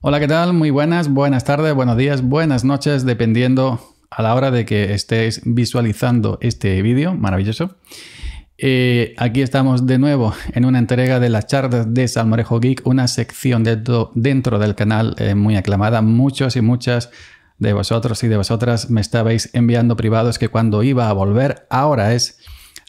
Hola, ¿qué tal? Muy buenas, buenas tardes, buenos días, buenas noches, dependiendo a la hora de que estéis visualizando este vídeo maravilloso. Eh, aquí estamos de nuevo en una entrega de las charlas de Salmorejo Geek, una sección dentro, del canal eh, muy aclamada. Muchos y muchas de vosotros y de vosotras me estabais enviando privados que cuando iba a volver, ahora es,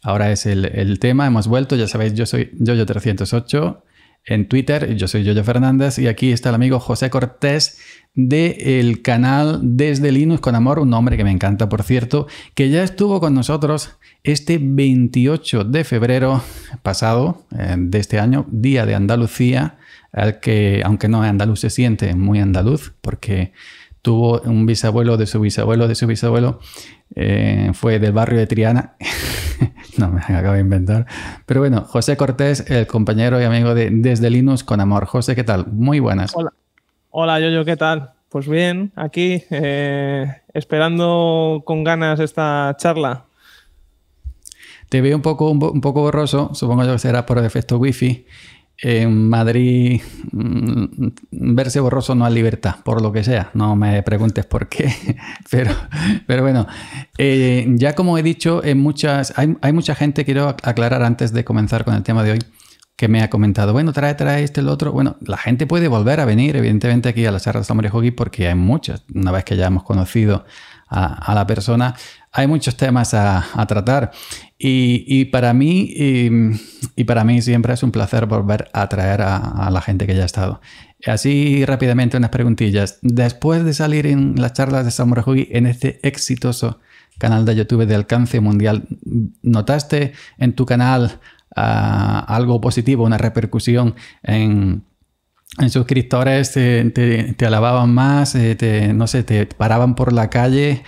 ahora es el, el tema. Hemos vuelto, ya sabéis, yo soy Yoyo308 en Twitter. Yo soy Yoyo Fernández y aquí está el amigo José Cortés del canal Desde Linux con Amor, un nombre que me encanta, por cierto, que ya estuvo con nosotros este 28 de febrero pasado eh, de este año, Día de Andalucía, que, aunque no es andaluz, se siente muy andaluz porque tuvo un bisabuelo de su bisabuelo de su bisabuelo eh, fue del barrio de Triana. no me acabo de inventar. Pero bueno, José Cortés, el compañero y amigo de Desde Linux con Amor. José, ¿qué tal? Muy buenas. Hola, Hola Yoyo, ¿qué tal? Pues bien, aquí, eh, esperando con ganas esta charla. Te veo un poco, un, poco borroso, supongo yo que será por el efecto wifi en Madrid mm, verse borroso no es libertad, por lo que sea. No me preguntes por qué, pero, pero bueno, eh, ya como he dicho, en eh, muchas, hay, mucha gente, quiero aclarar antes de comenzar con el tema de hoy, que me ha comentado, bueno, trae, trae este, el otro. Bueno, la gente puede volver a venir, evidentemente, aquí a la Serra de San María porque hay muchas. Una vez que ya hemos conocido a la persona, hay muchos temas a, tratar y, para mí, em, y, para mí siempre es un placer volver a traer a, la gente que ya ha estado. Así rápidamente unas preguntillas. Después de salir en las charlas de Samurai Hugi en este exitoso canal de YouTube de alcance mundial, ¿notaste en tu canal ah, algo positivo, una repercusión en, suscriptores te, alababan más, eh, no sé, te paraban por la calle,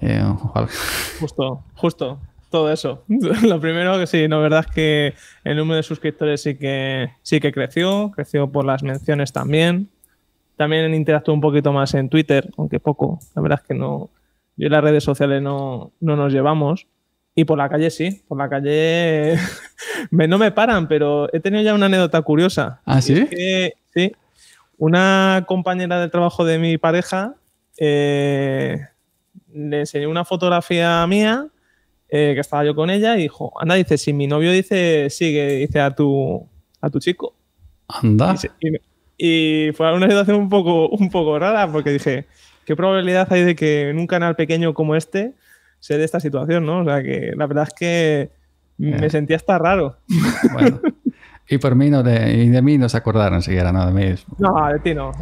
eh, justo, justo. Todo eso. Lo primero que sí, la verdad es que el número de suscriptores sí que sí que creció, creció por las menciones también. También interactuó un poquito más en Twitter, aunque poco. La verdad es que no. Yo en las redes sociales no, nos llevamos. Y por la calle sí, por la calle me, no me paran, pero he tenido ya una anécdota curiosa. ¿Ah, sí? sí. Una compañera de trabajo de mi pareja eh, le enseñé una fotografía mía eh, que estaba yo con ella y dijo, anda, dice, si mi novio dice, sigue, dice a tu, a tu chico. Anda. Y, fue una situación un poco, un poco rara porque dije, ¿qué probabilidad hay de que en un canal pequeño como este se dé esta situación, no? O que la verdad es que me eh. sentía hasta raro. Y por mí no de, mí no se acordaron siquiera, ¿no? De mí. no, de ti no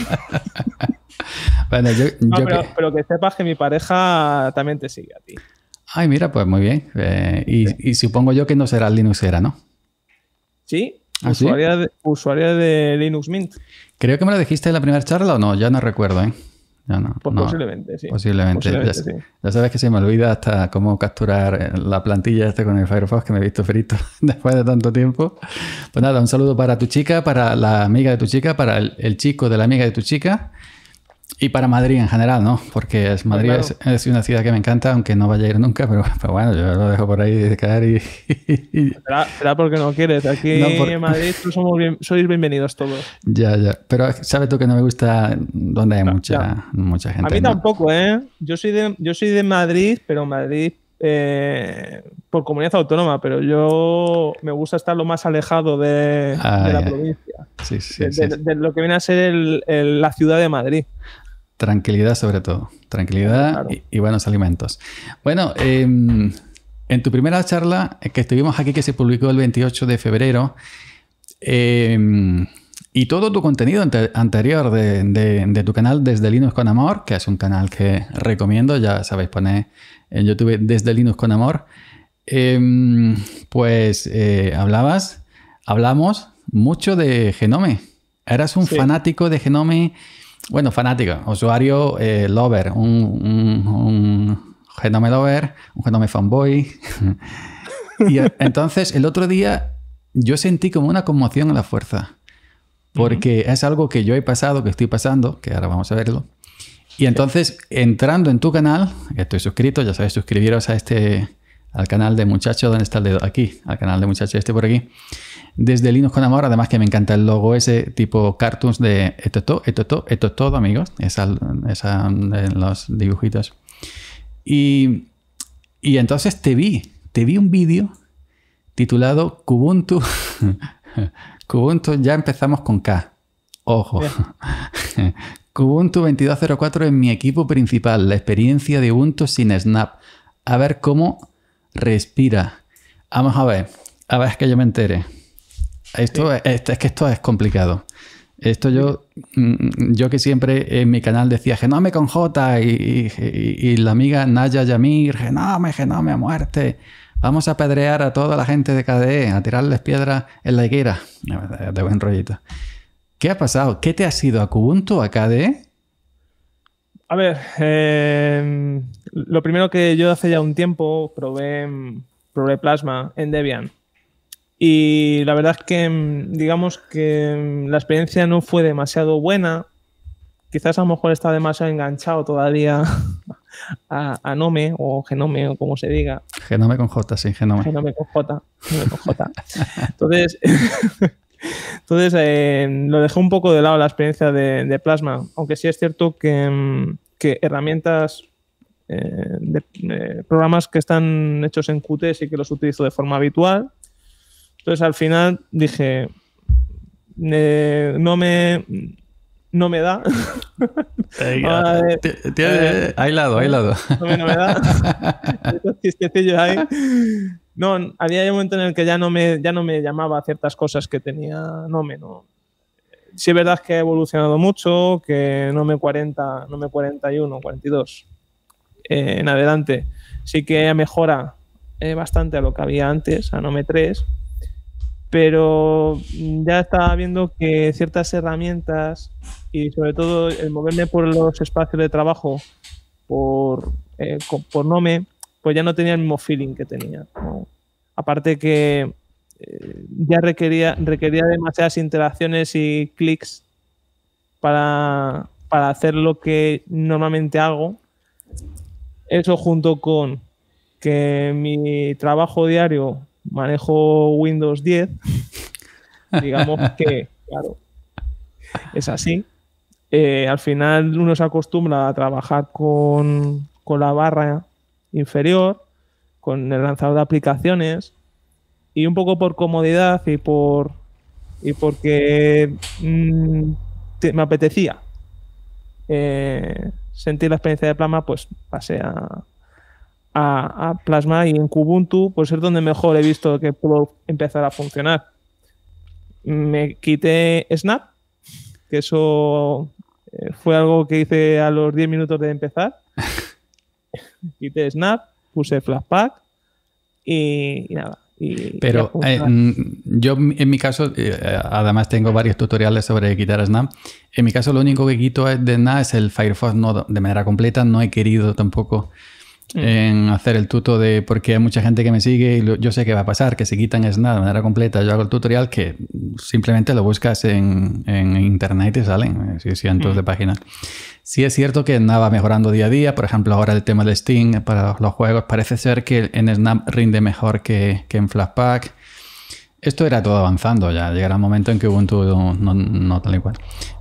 yo, pero, que... sepas que mi pareja también te sigue a ti. Ay, mira, pues muy bien. Eh, y, supongo yo que no será Linuxera, ¿no? Sí, ¿Ah, usuario usuaria, De, Linux Mint. Creo que me lo dijiste en la primera charla o no, ya no recuerdo, ¿eh? Ya no, pues posiblemente, sí. Posiblemente. ya, sabes que se me olvida hasta cómo capturar eh, la plantilla esta con el Firefox que me he visto frito después de tanto tiempo. Pues nada, un saludo para tu chica, para la amiga de tu chica, para el chico de la amiga de tu chica y para Madrid en general, ¿no? Porque es pues Madrid es, una ciudad que me encanta, aunque no vaya a ir nunca, pero, bueno, yo lo dejo por ahí de y... ¿Será, será, porque no quieres. Aquí en Madrid sois bienvenidos todos. Ya, ya. Pero sabes tú que no me gusta donde hay mucha, mucha gente. A mí tampoco, ¿eh? Yo soy de, yo soy de Madrid, pero Madrid eh, por comunidad autónoma, pero yo me gusta estar lo más alejado de, ah, la provincia. de, lo que viene a ser la ciudad de Madrid. Tranquilidad sobre todo. Tranquilidad y, buenos alimentos. Bueno, em, en tu primera charla eh, que estuvimos aquí, que se publicó el 28 de febrero, em, y todo tu contenido anterior de, tu canal Desde Linux con Amor, que es un canal que recomiendo, ya sabéis, poner en YouTube Desde Linux con Amor, em, pues eh, hablabas, hablamos mucho de Genome. Eras un fanático de Genome bueno, fanática, usuario eh, lover, un, un, genome lover, un genome fanboy. y eh, entonces el otro día yo sentí como una conmoción en la fuerza, porque es algo que yo he pasado, que estoy pasando, que ahora vamos a verlo. Y entonces, entrando en tu canal, estoy suscrito, ya sabes, suscribiros a este, al canal de muchachos, ¿dónde está el dedo? Aquí, al canal de muchachos este por aquí. Desde Linux con Amor, además que me encanta el logo ese tipo cartoons de esto todo, esto todo, esto todo, amigos. Esa, esa, eh, los dibujitos. Y, y entonces te vi, te vi un vídeo titulado Kubuntu. Kubuntu ya empezamos con K. Ojo. Kubuntu 2204 en mi equipo principal, la experiencia de Ubuntu sin Snap. A ver cómo respira. Vamos a ver, a ver que yo me entere. Esto, este, es, que esto es complicado. Esto yo, mm, yo que siempre en mi canal decía genome con J y, la amiga Naya Yamir, genome, genome a muerte. Vamos a apedrear a toda la gente de KDE, a tirarles piedras en la higuera. De buen rollito. ¿Qué ha pasado? ¿Qué te ha sido a Kubuntu, a KDE? A ver, em, lo primero que yo hace ya un tiempo probé, em, probé Plasma en Debian. Y la verdad es que, em, digamos que la experiencia no fue demasiado buena. Quizás a lo mejor está demasiado enganchado todavía a, a Nome o Genome o como se diga. Genome con J, sí, Genome. Genome con J. Genome con J. Entonces, Entonces, eh, lo dejé un poco de lado la experiencia de, Plasma, aunque sí es cierto que, mm, herramientas, eh, de, eh, programas que están hechos en Qt sí que los utilizo de forma habitual. Entonces, al final dije, no me... No me da. hay lado, hay lado. No me, da. No, había un momento en el que ya no me, ya no me llamaba a ciertas cosas que tenía Nome, no. Sí es verdad que ha evolucionado mucho, que Nome 40, Nome 41, 42 en adelante sí que mejora eh, bastante a lo que había antes, a Nome 3, pero ya estaba viendo que ciertas herramientas y sobre todo el moverme por los espacios de trabajo por, eh, por Nome pues ya no tenía el mismo feeling que tenía. Aparte que eh, ya requería, requería demasiadas interacciones y clics para, hacer lo que normalmente hago. Eso junto con que mi trabajo diario manejo Windows 10, digamos que, claro, es así. Eh, al final uno se acostumbra a trabajar con, con la barra inferior, con el lanzador de aplicaciones, y un poco por comodidad y por y porque mm, me apetecía eh, sentir la experiencia de Plasma, pues pasé a, a, Plasma y en Kubuntu, pues es donde mejor he visto que puedo empezar a funcionar. Me quité Snap, que eso eh, fue algo que hice a los 10 minutos de empezar. quité Snap, puse flashback y, nada. Pero pues, eh, yo en mi caso, eh, además tengo varios tutoriales sobre quitar Snap. En mi caso lo único que quito de Snap es el Firefox no, de manera completa. No he querido tampoco Mm. en hacer el tuto de, porque hay mucha gente que me sigue y yo sé que va a pasar, que se quitan es nada de manera completa. Yo hago el tutorial que simplemente lo buscas en, internet y salen eh, cientos mm. de páginas. Sí es cierto que Snap va mejorando día a día. Por ejemplo, ahora el tema del Steam para los juegos parece ser que en Snap rinde mejor que, que en Flashpack Esto era todo avanzando ya. Llegará un momento en que Ubuntu no, no, no tal y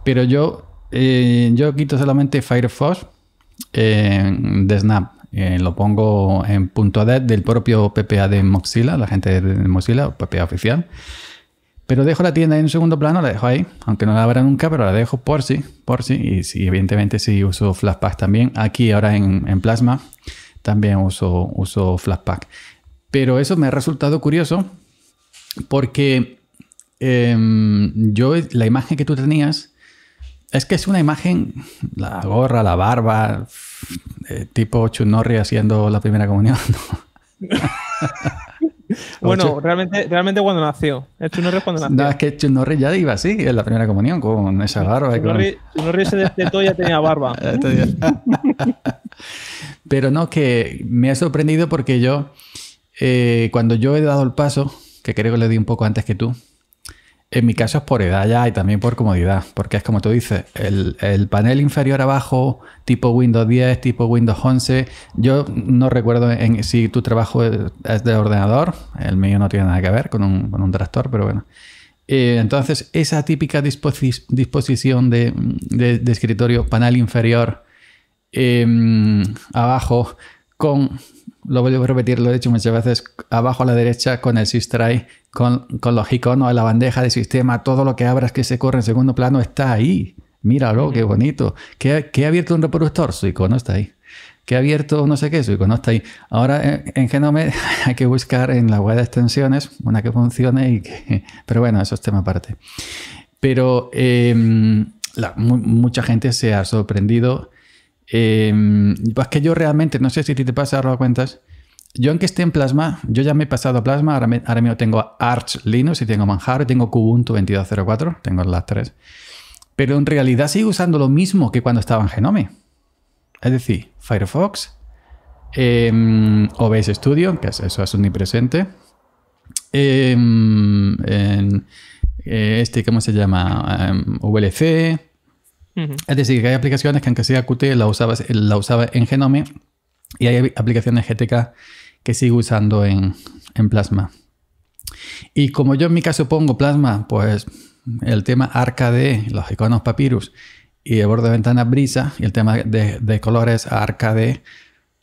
Pero yo, eh, yo quito solamente Firefox en eh, de Snap. Eh, lo pongo en punto de del propio PPA de Mozilla, la gente de Mozilla, PPA oficial. Pero dejo la tienda en segundo plano, la dejo ahí, aunque no la abra nunca, pero la dejo por si, sí, por si. Y sí, evidentemente si uso Flashpack también. Aquí ahora en, Plasma también uso, uso Flashpack. Pero eso me ha resultado curioso porque em, yo la imagen que tú tenías es que es una imagen, la gorra, la barba, eh, tipo Chunorri haciendo la primera comunión. bueno, realmente, realmente cuando nació. El es cuando nació. No, es que Chunorri ya iba así, en la primera comunión, con esa barba. Chunorri se y ya tenía barba. Pero no, que me ha sorprendido porque yo, eh, cuando yo he dado el paso, que creo que le di un poco antes que tú, en mi caso es por edad ya y también por comodidad, porque es como tú dices, el, panel inferior abajo, tipo Windows 10, tipo Windows 11, yo no recuerdo si tu trabajo es de ordenador, el mío no tiene nada que ver con un, tractor, pero bueno. Eh, entonces, esa típica disposición de, escritorio, panel inferior, em, abajo, con lo vuelvo a repetir, lo he dicho muchas veces, abajo a la derecha con el SysTry, con, con los iconos, la bandeja de sistema, todo lo que abras que se corre en segundo plano está ahí. Míralo, qué bonito. ¿Qué ha abierto un reproductor? Su icono está ahí. ¿Qué ha abierto no sé qué? Su icono está ahí. Ahora en, Genome hay que buscar en la web de extensiones una que funcione y que... Pero bueno, eso es tema aparte. Pero em, mucha gente se ha sorprendido eh, pues que yo realmente, no sé si te pasa, ahora Cuentas, yo aunque esté en Plasma, yo ya me he pasado a Plasma, ahora, mismo tengo Arch Linux y tengo Manjaro y tengo Kubuntu 2204, tengo las tres. Pero en realidad sigo usando lo mismo que cuando estaba en Genome. Es decir, Firefox, em, OBS Studio, que eso es omnipresente. Em, eh, este, ¿cómo se llama? VLC, es decir, que hay aplicaciones que aunque sea Qt la usaba, la usaba en Genome y hay aplicaciones GTK que sigo usando en, Plasma. Y como yo en mi caso pongo Plasma, pues el tema Arcade, los iconos Papyrus y el borde de ventana Brisa y el tema de, colores Arcade,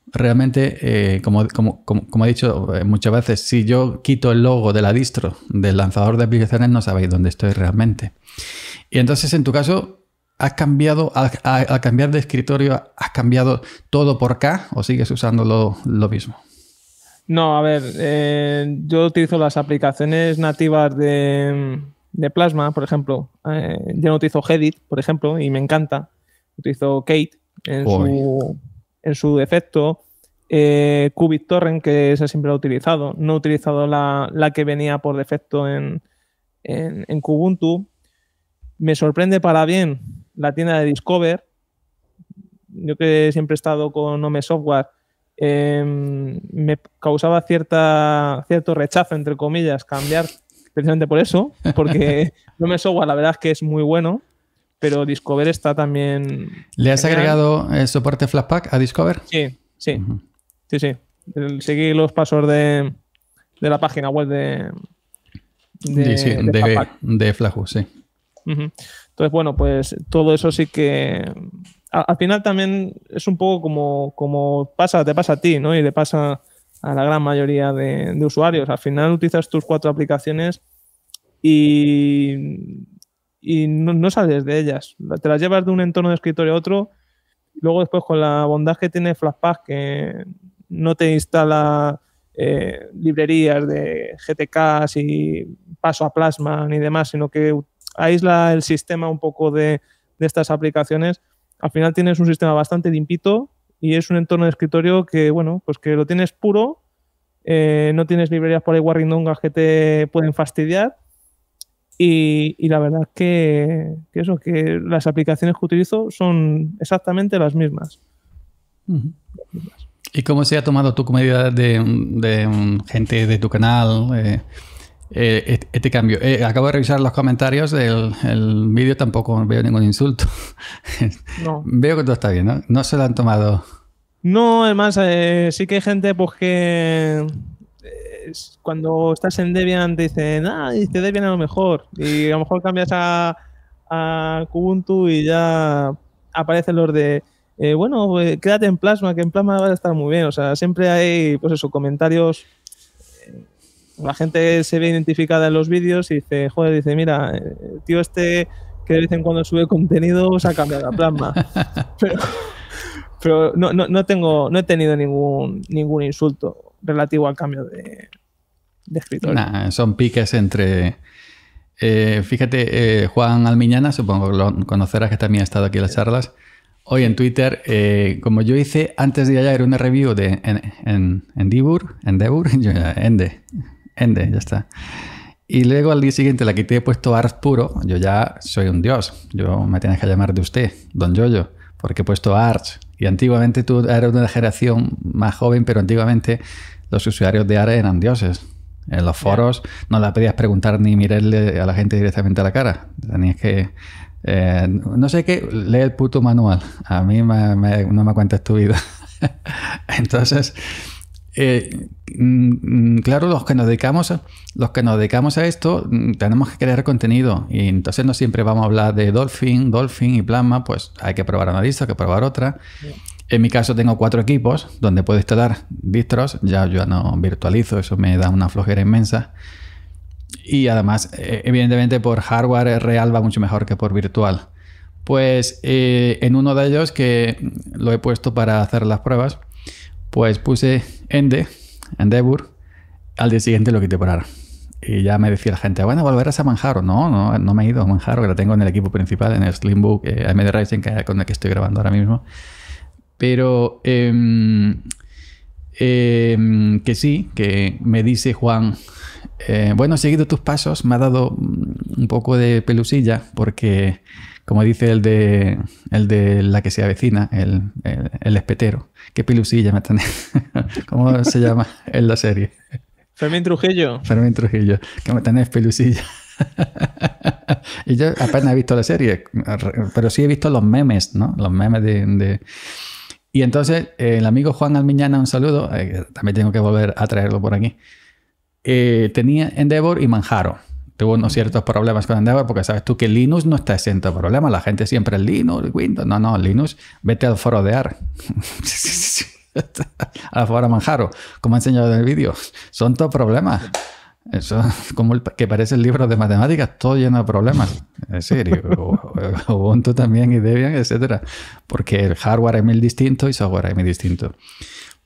realmente, eh, como, como, he dicho eh, muchas veces, si yo quito el logo de la distro del lanzador de aplicaciones, no sabéis dónde estoy realmente. Y entonces, en tu caso, has cambiado, al, cambiar de escritorio, has cambiado todo por K o sigues usando lo, mismo? No, a ver, eh, yo utilizo las aplicaciones nativas de, Plasma, por ejemplo. Eh, yo no utilizo Hedit, por ejemplo, y me encanta. Utilizo Kate en, su, en su defecto. Eh, Torrent, que se siempre ha utilizado. No he utilizado la, que venía por defecto en, en, en Kubuntu. Me sorprende para bien la tienda de Discover. Yo que siempre he estado con Home Software, em, me causaba cierta, cierto rechazo, entre comillas, cambiar precisamente por eso, porque Home Software la verdad es que es muy bueno, pero Discover está también... ¿Le has agregado el eh, soporte Flashpack a Discover? Sí, sí, sí, sí. Seguí los pasos de, la página web de... De, sí, de, sí. Entonces, bueno, pues todo eso sí que al, final también es un poco como, pasa, te pasa a ti, ¿no? Y le pasa a la gran mayoría de, usuarios. Al final utilizas tus cuatro aplicaciones y, no, sales de ellas. Te las llevas de un entorno de escritorio a otro. Y luego después con la bondad que tiene Flashpack, que no te instala eh, librerías de GTK y paso a plasma ni demás, sino que aísla el sistema un poco de, estas aplicaciones, al final tienes un sistema bastante limpito y es un entorno de escritorio que, bueno, pues que lo tienes puro, eh, no tienes librerías por ahí guarrindongas que te pueden fastidiar. Y, la verdad que, eso, que las aplicaciones que utilizo son exactamente las mismas. ¿Y cómo se ha tomado tu como de, mm, gente de tu canal? Eh, eh, este, este cambio. Eh, acabo de revisar los comentarios del vídeo, tampoco veo ningún insulto. veo que todo está bien, ¿no? No se lo han tomado. No, además, eh, sí que hay gente pues que cuando estás en Debian te dicen, ah, dice Debian a lo mejor. Y a lo mejor cambias a, Kubuntu y ya aparecen los de, bueno, pues, quédate en Plasma, que en Plasma va a estar muy bien. O sea, siempre hay, pues eso, comentarios la gente se ve identificada en los vídeos y dice, joder, dice, mira, eh, tío este que de vez en cuando sube contenido se ha cambiado la plasma. pero, no, tengo, no he tenido ningún, ningún insulto relativo al cambio de, escritorio. son piques entre... Eh, fíjate, eh, Juan Almiñana, supongo que lo conocerás, que también ha estado aquí en las charlas. Hoy en Twitter, como yo hice antes de ayer una review de en, en, en Dibur, en Debur, en de, Ende, ya está. Y luego al día siguiente la que te he puesto ARCH puro. Yo ya soy un dios. Yo me tienes que llamar de usted, don Yoyo, porque he puesto Arch. Y antiguamente tú eras una generación más joven, pero antiguamente los usuarios de Arch eran dioses. En los foros no la podías preguntar ni mirarle a la gente directamente a la cara. Tenías que. Eh, no sé qué, lee el puto manual. A mí no me cuentas tu vida. Entonces, eh, mm, mm, claro, los que nos dedicamos a, los que nos dedicamos a esto mm, tenemos que crear contenido y entonces no siempre vamos a hablar de Dolphin, Dolphin y Plasma, pues hay que probar una distro, hay que probar otra. En mi caso tengo cuatro equipos donde puedo instalar distros, ya yo no virtualizo, eso me da una flojera inmensa. Y además, eh, evidentemente por hardware eh, real va mucho mejor que por virtual. Pues en uno de ellos que lo he puesto para hacer las pruebas, pues puse Ende, Endeavour, al día siguiente lo quité por parar. Y ya me decía la gente, bueno, volverás a Manjaro. No, no, no me he ido a Manjaro, que la tengo en el equipo principal, en el Slimbook en AMD Ryzen, con el que estoy grabando ahora mismo. Pero em, em, que sí, que me dice Juan, eh, bueno, he seguido tus pasos, me ha dado mm, un poco de pelusilla, porque como dice el de, el de la que se avecina, el, espetero. Qué pilusilla me tenés ¿Cómo se llama en la serie? Fermín Trujillo. Fermín Trujillo, que me tenés pilusilla? y yo apenas he visto la serie, pero sí he visto los memes, ¿no? Los memes de... Y entonces el amigo Juan Almiñana, un saludo, eh, también tengo que volver a traerlo por aquí, eh, tenía Endeavor y Manjaro. Hubo unos ciertos problemas con Endeavor, porque sabes tú que Linux no está exento de problemas. La gente siempre es Linux, Windows. No, no, Linux, vete al foro de AR. al foro Manjaro, como he enseñado en el vídeo. Son todos problemas. Eso, como que parece el libro de matemáticas, todo lleno de problemas. En serio. Ubuntu también y Debian, etcétera. Porque el hardware es mil distinto y software es muy distinto.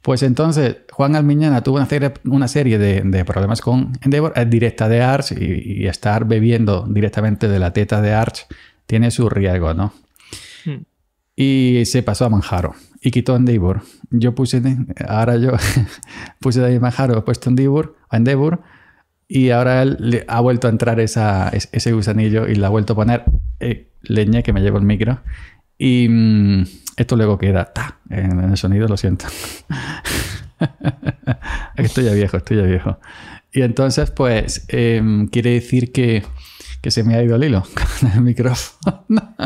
Pues entonces, Juan Almiñana tuvo una serie, de, problemas con Endeavor, es directa de Arch y, estar bebiendo directamente de la teta de Arch tiene su riesgo, ¿no? Hmm. Y se pasó a Manjaro y quitó Endeavor. Yo puse, ahora yo puse de Manjaro, he puesto Endeavor, a Endeavor y ahora él ha vuelto a entrar ese gusanillo y le ha vuelto a poner eh, leña que me llevo el micro. Y. Mm, esto luego queda ta, en el sonido, lo siento. estoy ya viejo, estoy ya viejo. Y entonces, pues, em, quiere decir que, que, se me ha ido el hilo con el micrófono.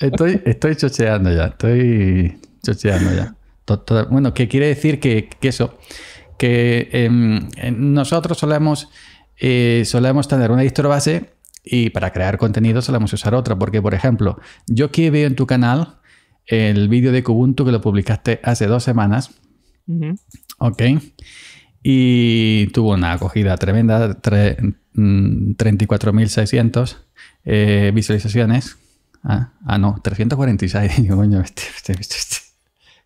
estoy, estoy chocheando ya, estoy chocheando ya. bueno, que quiere decir que, eso, que em, nosotros solemos, eh, solemos tener una distro base... Y para crear contenido solemos usar otra, porque por ejemplo, yo aquí veo en tu canal el vídeo de Kubuntu que lo publicaste hace dos semanas, ¿ok? Y tuvo una acogida tremenda, 34.600 mm, eh, visualizaciones. Ah, ah, no, 346. coño, este, este, este, este.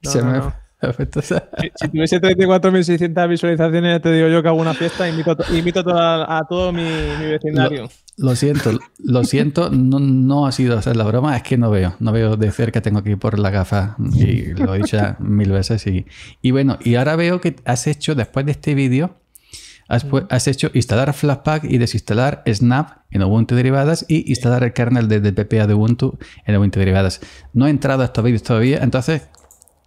se, me, si, tuviese 34.600 visualizaciones, te digo yo que hago una fiesta y invito, a, todo mi, vecindario. Lo, siento, lo siento, no, ha sido hacer la broma, es que no veo, no veo de cerca, tengo que ir por la gafa y lo he dicho mil veces. Y, y bueno, y ahora veo que has hecho, después de este vídeo, has, hecho instalar Flashpack y desinstalar Snap en Ubuntu Derivadas y instalar el kernel desde PPA de Ubuntu en Ubuntu Derivadas. No he entrado a estos vídeos todavía, entonces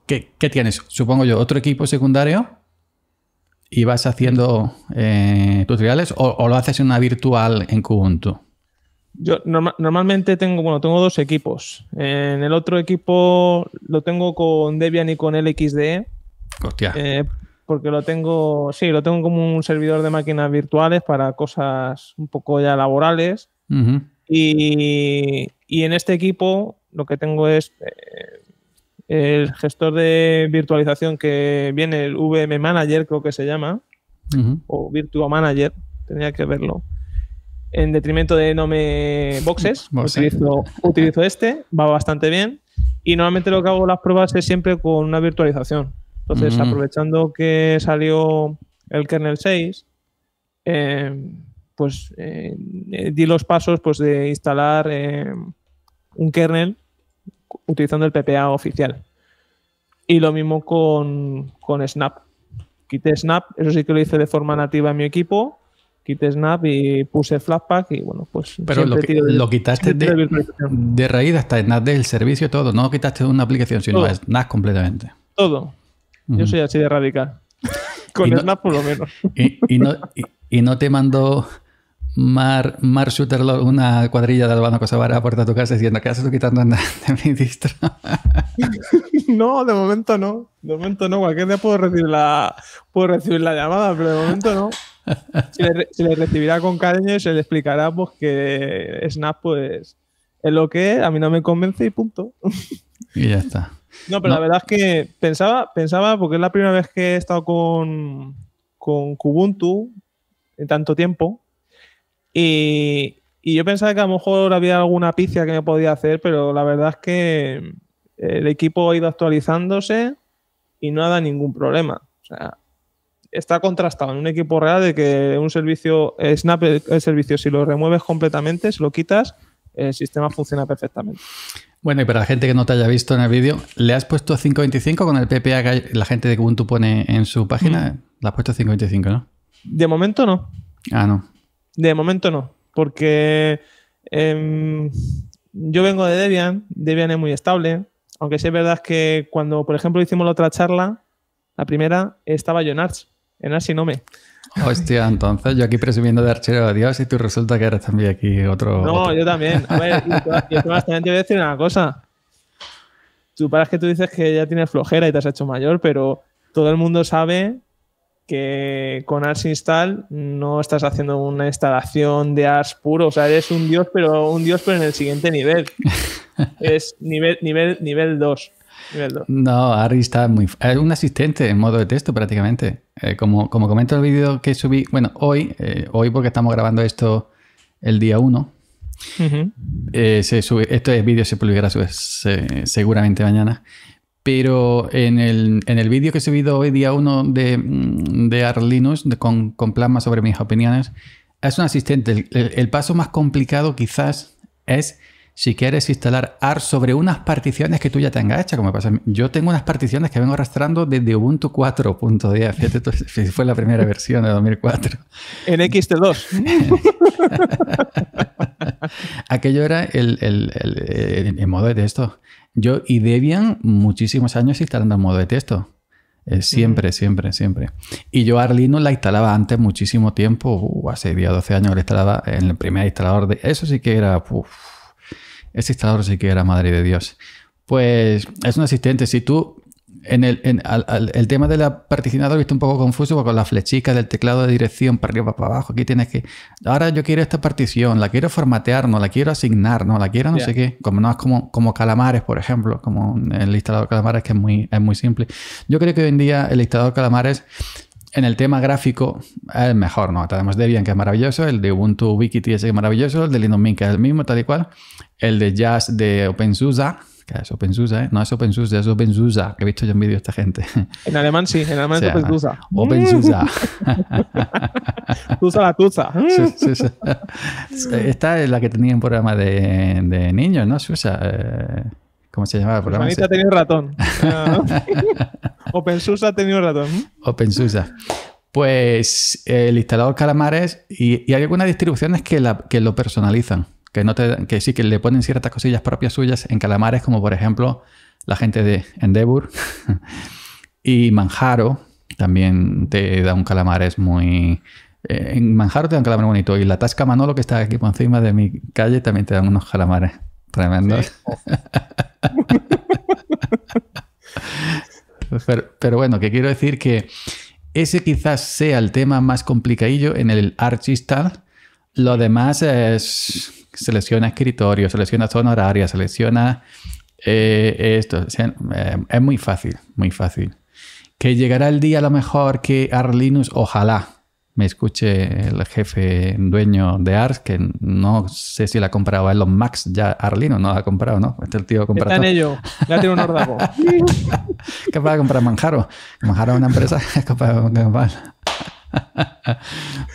¿qué, tienes? Supongo yo, otro equipo secundario y vas haciendo eh, tutoriales o, lo haces en una virtual en Kubuntu. Yo normalmente tengo, bueno, tengo dos equipos. En el otro equipo lo tengo con Debian y con LXDE. Hostia. Eh, porque lo tengo, sí, lo tengo como un servidor de máquinas virtuales para cosas un poco ya laborales. y, en este equipo lo que tengo es eh, el gestor de virtualización que viene, el VM Manager creo que se llama, o Virtual Manager, tenía que verlo. En detrimento de Nome Boxes, utilizo, este, va bastante bien. Y normalmente lo que hago las pruebas es siempre con una virtualización. Entonces, aprovechando que salió el kernel 6, em, pues eh, di los pasos pues, de instalar em, un kernel utilizando el PPA oficial. Y lo mismo con, Snap. Quité Snap, eso sí que lo hice de forma nativa en mi equipo. Quité Snap y puse Flatpak y bueno, pues. Pero lo, quitaste de, raíz hasta Snap del servicio, todo. No lo quitaste de una aplicación, sino es Snap completamente. Todo. Yo soy así de radical. Con Snap por lo menos. Y, no, y, no te mando Mar, Mar Shooterlo, una cuadrilla de Albano la puerta tu casa diciendo que haces quitando de mi distro. no, de momento no. De momento no. Cualquier día puedo recibir la, puedo recibir la llamada, pero de momento no. Se le, recibirá con cariño y se le explicará pues, que Snap pues, es lo que es, a mí no me convence y punto. y ya está. No, pero la verdad es que pensaba, pensaba, porque es la primera vez que he estado con, con Kubuntu en tanto tiempo y, yo pensaba que a lo mejor había alguna picia que me podía hacer, pero la verdad es que eh, el equipo ha ido actualizándose y no ha dado ningún problema. O sea, está contrastado en un equipo real de que un servicio, eh, Snap, el servicio, si lo remueves completamente, si lo quitas, el sistema funciona perfectamente. Bueno, y para la gente que no te haya visto en el vídeo, ¿le has puesto 5.25 con el PPA que la gente de Ubuntu pone en su página? Mm. la has puesto 5.25, no? De momento no. Ah, no. De momento no, porque em, yo vengo de Debian, Debian es muy estable, aunque sí es verdad que cuando, por ejemplo, hicimos la otra charla, la primera, estaba yo en Arch, en Arch y no me. Hostia, entonces yo aquí presumiendo de archero de Dios y tú resulta que eres también aquí otro. No, yo también. A ver, yo te voy a decir una cosa. Tú paras que tú dices que ya tienes flojera y te has hecho mayor, pero todo el mundo sabe que con Ars Install no estás haciendo una instalación de Ars puro, o sea, eres un dios, pero un dios pero en el siguiente nivel. es nivel nivel nivel 2. No, Ars está muy... Es un asistente en modo de texto prácticamente. Eh, como, como comento el vídeo que subí, bueno, hoy, eh, hoy porque estamos grabando esto el día 1, eh, Este se esto vídeo, se publicará seguramente mañana. Pero en el, en el vídeo que he subido hoy, día 1 de, mm, de Arlinus, con, con plasma sobre mis opiniones, es un asistente. El, paso más complicado quizás es si quieres instalar AR sobre unas particiones que tú ya tengas hechas, como pasa. Yo tengo unas particiones que vengo arrastrando desde Ubuntu 4.10. Fíjate, este este fue la primera versión de 2004. En XT2. Aquello era el, el modo de esto yo y Debian muchísimos años instalando el modo de texto. Eh, siempre, siempre, siempre. Y yo Arlino la instalaba antes muchísimo tiempo, uh, hace 10 o 12 años la instalaba en el primer instalador de... Eso sí que era... ese instalador sí que era madre de Dios. Pues es un asistente. Si tú en el, tema de la particionador visto un poco confuso con la flechicas del teclado de dirección para arriba, para abajo, aquí tienes que... Ahora yo quiero esta partición, la quiero formatear, no la quiero asignar, no la quiero no sé qué. Como no es como, como calamares, por ejemplo, como el instalador calamares que es muy, es muy simple. Yo creo que hoy en día el instalador calamares en el tema gráfico es el mejor, ¿no? Tenemos Debian, que es maravilloso, el de Ubuntu Wiki que es maravilloso, el de Linux Mint, que es el mismo, tal y cual, el de Jazz de OpenSUSE, que es OpenSUSE, ¿eh? No es OpenSUSE, es OpenSUSE, que he visto yo en vídeo esta gente. En alemán sí, en alemán es OpenSUSE. OpenSUSE. tusa la tusa. Esta es la que tenía en programa de, niños, ¿no? Susa. Eh, ¿Cómo se llamaba el programa? Manita ha tenido ratón. Ah, OpenSUSE ha tenido ratón. OpenSUSE. Pues eh, el instalador Calamares y, hay algunas distribuciones que lo personalizan que, sí que le ponen ciertas cosillas propias suyas en calamares, como por ejemplo la gente de Endeavour y Manjaro, también te da un calamares muy... Eh, en Manjaro te dan calamares bonito y la Tasca Manolo que está aquí por encima de mi calle también te dan unos calamares tremendos. pero, bueno, que quiero decir que ese quizás sea el tema más complicadillo en el Archistal Lo demás es selecciona escritorio, selecciona zona horaria, selecciona eh, esto. Eh, es muy fácil, muy fácil. Que llegará el día a lo mejor que Arlinus? ojalá me escuche el jefe dueño de ARS, que no sé si la ha comprado los Max ya Arlinus no la ha comprado, ¿no? Este el tío ha comprado. Está en ello, ya tiene un ¿Qué de comprar Manjaro? Manjaro es una empresa capaz de comprar.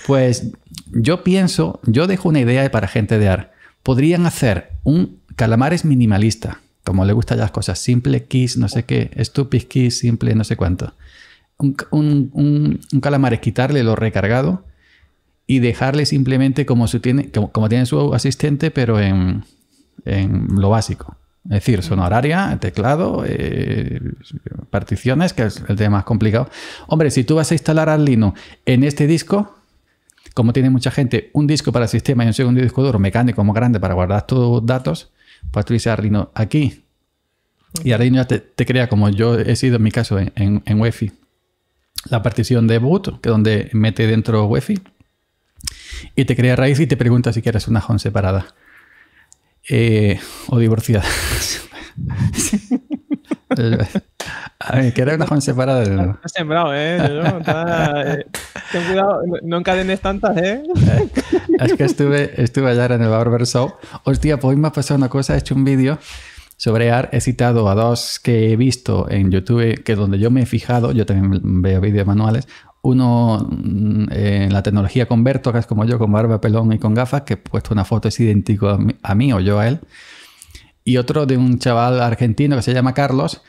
Pues yo pienso, yo dejo una idea para gente de AR. Podrían hacer un calamares minimalista, como le gustan las cosas, simple kiss, no sé qué, stupid kiss, simple, no sé cuánto. Un, calamares, quitarle lo recargado y dejarle simplemente como, tiene, como, tiene su asistente, pero en, lo básico. Es decir, sonoraria, teclado, eh, particiones, que es el tema más complicado. Hombre, si tú vas a instalar al Linux en este disco, como tiene mucha gente un disco para el sistema y un segundo disco duro mecánico más grande para guardar todos los datos, pues tú dices aquí. Y Arduino ya te, crea, como yo he sido en mi caso en, en, la partición de boot, que es donde mete dentro wi y te crea raíz y te pregunta si quieres una home separada eh, o divorciada. Ay, que era una joven separada. De... ha sembrado, ¿eh? eh ¿no? encadenes tantas, ¿eh? Es que estuve, estuve ayer en el Barber Show. Hostia, pues hoy me ha pasado una cosa. He hecho un vídeo sobre AR. He citado a dos que he visto en YouTube, que donde yo me he fijado, yo también veo vídeos manuales. Uno mm, eh, en la tecnología con es como yo, con barba, pelón y con gafas, que he puesto una foto, es idéntico a mí o yo a él. Y otro de un chaval argentino que se llama Carlos,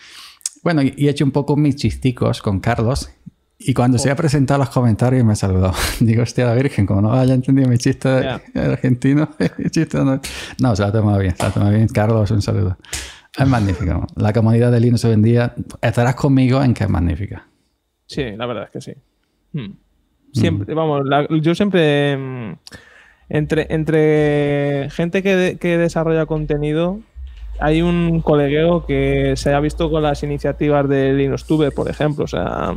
bueno, y he hecho un poco mis chisticos con Carlos. Y cuando se ha oh. presentado los comentarios me ha saludado. Digo, hostia, la Virgen, como no haya ah, entendido mi chiste argentino, no... no... se la ha tomado bien, se bien. Carlos, un saludo. Es magnífico. La comunidad de Linux hoy en día, estarás conmigo en que es magnífica. Sí, la verdad es que sí. Hmm. Mm. Siempre, vamos, yo siempre... Mm, entre, entre gente que, que desarrolla contenido, hay un colegueo que se ha visto con las iniciativas de LinuxTube, por ejemplo. O sea,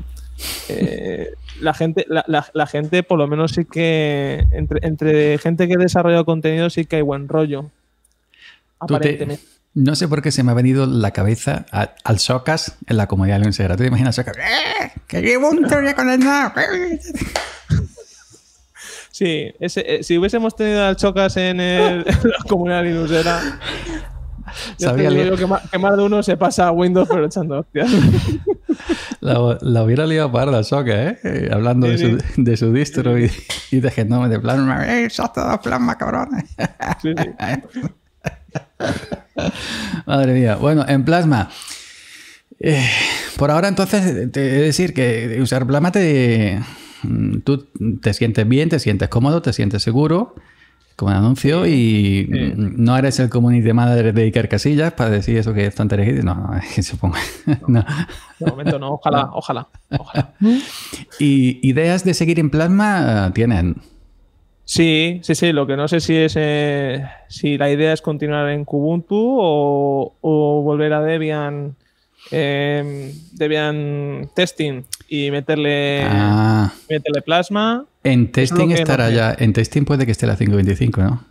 eh, la, gente, la, gente, por lo menos, sí que. Entre, gente que ha desarrollado contenido, sí que hay buen rollo. no sé por qué se me ha venido la cabeza al Socas en la comunidad linusera ¿Tú te imaginas Socas? ¡Eh! ¡Que llevo un con el nado Sí, eh, si hubiésemos tenido al Chocas en, el, la comunidad linusera, Sabía Que, más, que, más, de uno se pasa a Windows pero echando hostias. La, hubiera liado parda Soca, ¿eh? ¿eh? Hablando de, su, distro y, de genoma de plasma. ¡Eh, sos todos plasma, cabrones! Madre mía. Bueno, en plasma. Eh, por ahora, entonces, te, es decir que usar plasma te, mm, tú te sientes bien, te sientes cómodo, te sientes seguro como anuncio y no eres el community madre de Iker Casillas para decir eso que es tan No, no, supongo. No. De momento no, ojalá, ojalá, ojalá. ¿Y ideas de seguir en Plasma eh, tienen? Sí, sí, sí. Lo que no sé si es eh, si la idea es continuar en Kubuntu o, o volver a Debian, eh, Debian Testing y meterle, ah. meterle Plasma en testing estará ya. En testing puede que esté la 525, ¿no?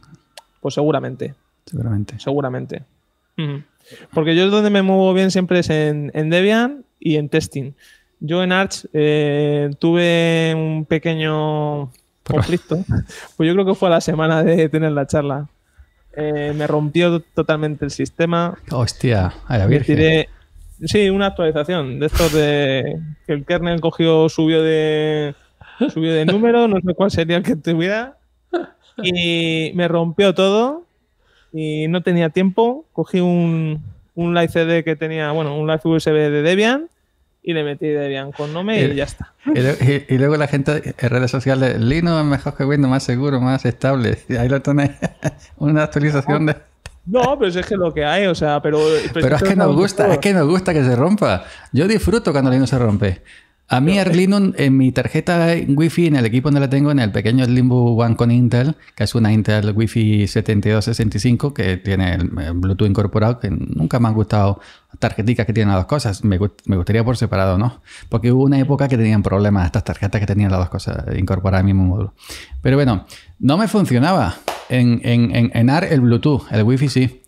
Pues seguramente. Seguramente. Seguramente. Porque yo es donde me muevo bien siempre es en, Debian y en testing. Yo en Arch eh, tuve un pequeño conflicto. Pues yo creo que fue a la semana de tener la charla. Eh, me rompió totalmente el sistema. Hostia, a la virgen. sí, una actualización de estos de que el kernel cogió, subió de subió de número, no sé cuál sería el que tuviera. Y me rompió todo y no tenía tiempo. Cogí un, un live CD que tenía, bueno, un live USB de Debian y le metí Debian con nombre y, ya está. Y, luego la gente en redes sociales, Linux es mejor que Windows, más seguro, más estable. Y ahí lo tenéis, una actualización de... No, pero es que lo que hay, o sea, pero... Pero, es que nos gusta, es que nos gusta que se rompa. Yo disfruto cuando Linux se rompe. A mí eh, Arlinon en mi tarjeta Wi-Fi, en el equipo donde la tengo, en el pequeño Limbo One con Intel, que es una Intel Wi-Fi 7265 que tiene el eh, Bluetooth incorporado, que nunca me han gustado tarjetitas que tienen las dos cosas. Me, gustaría por separado, ¿no? Porque hubo una época que tenían problemas estas tarjetas que tenían las dos cosas incorporadas el mismo módulo. Pero bueno, no me funcionaba en, en, en AR el Bluetooth, el Wi-Fi sí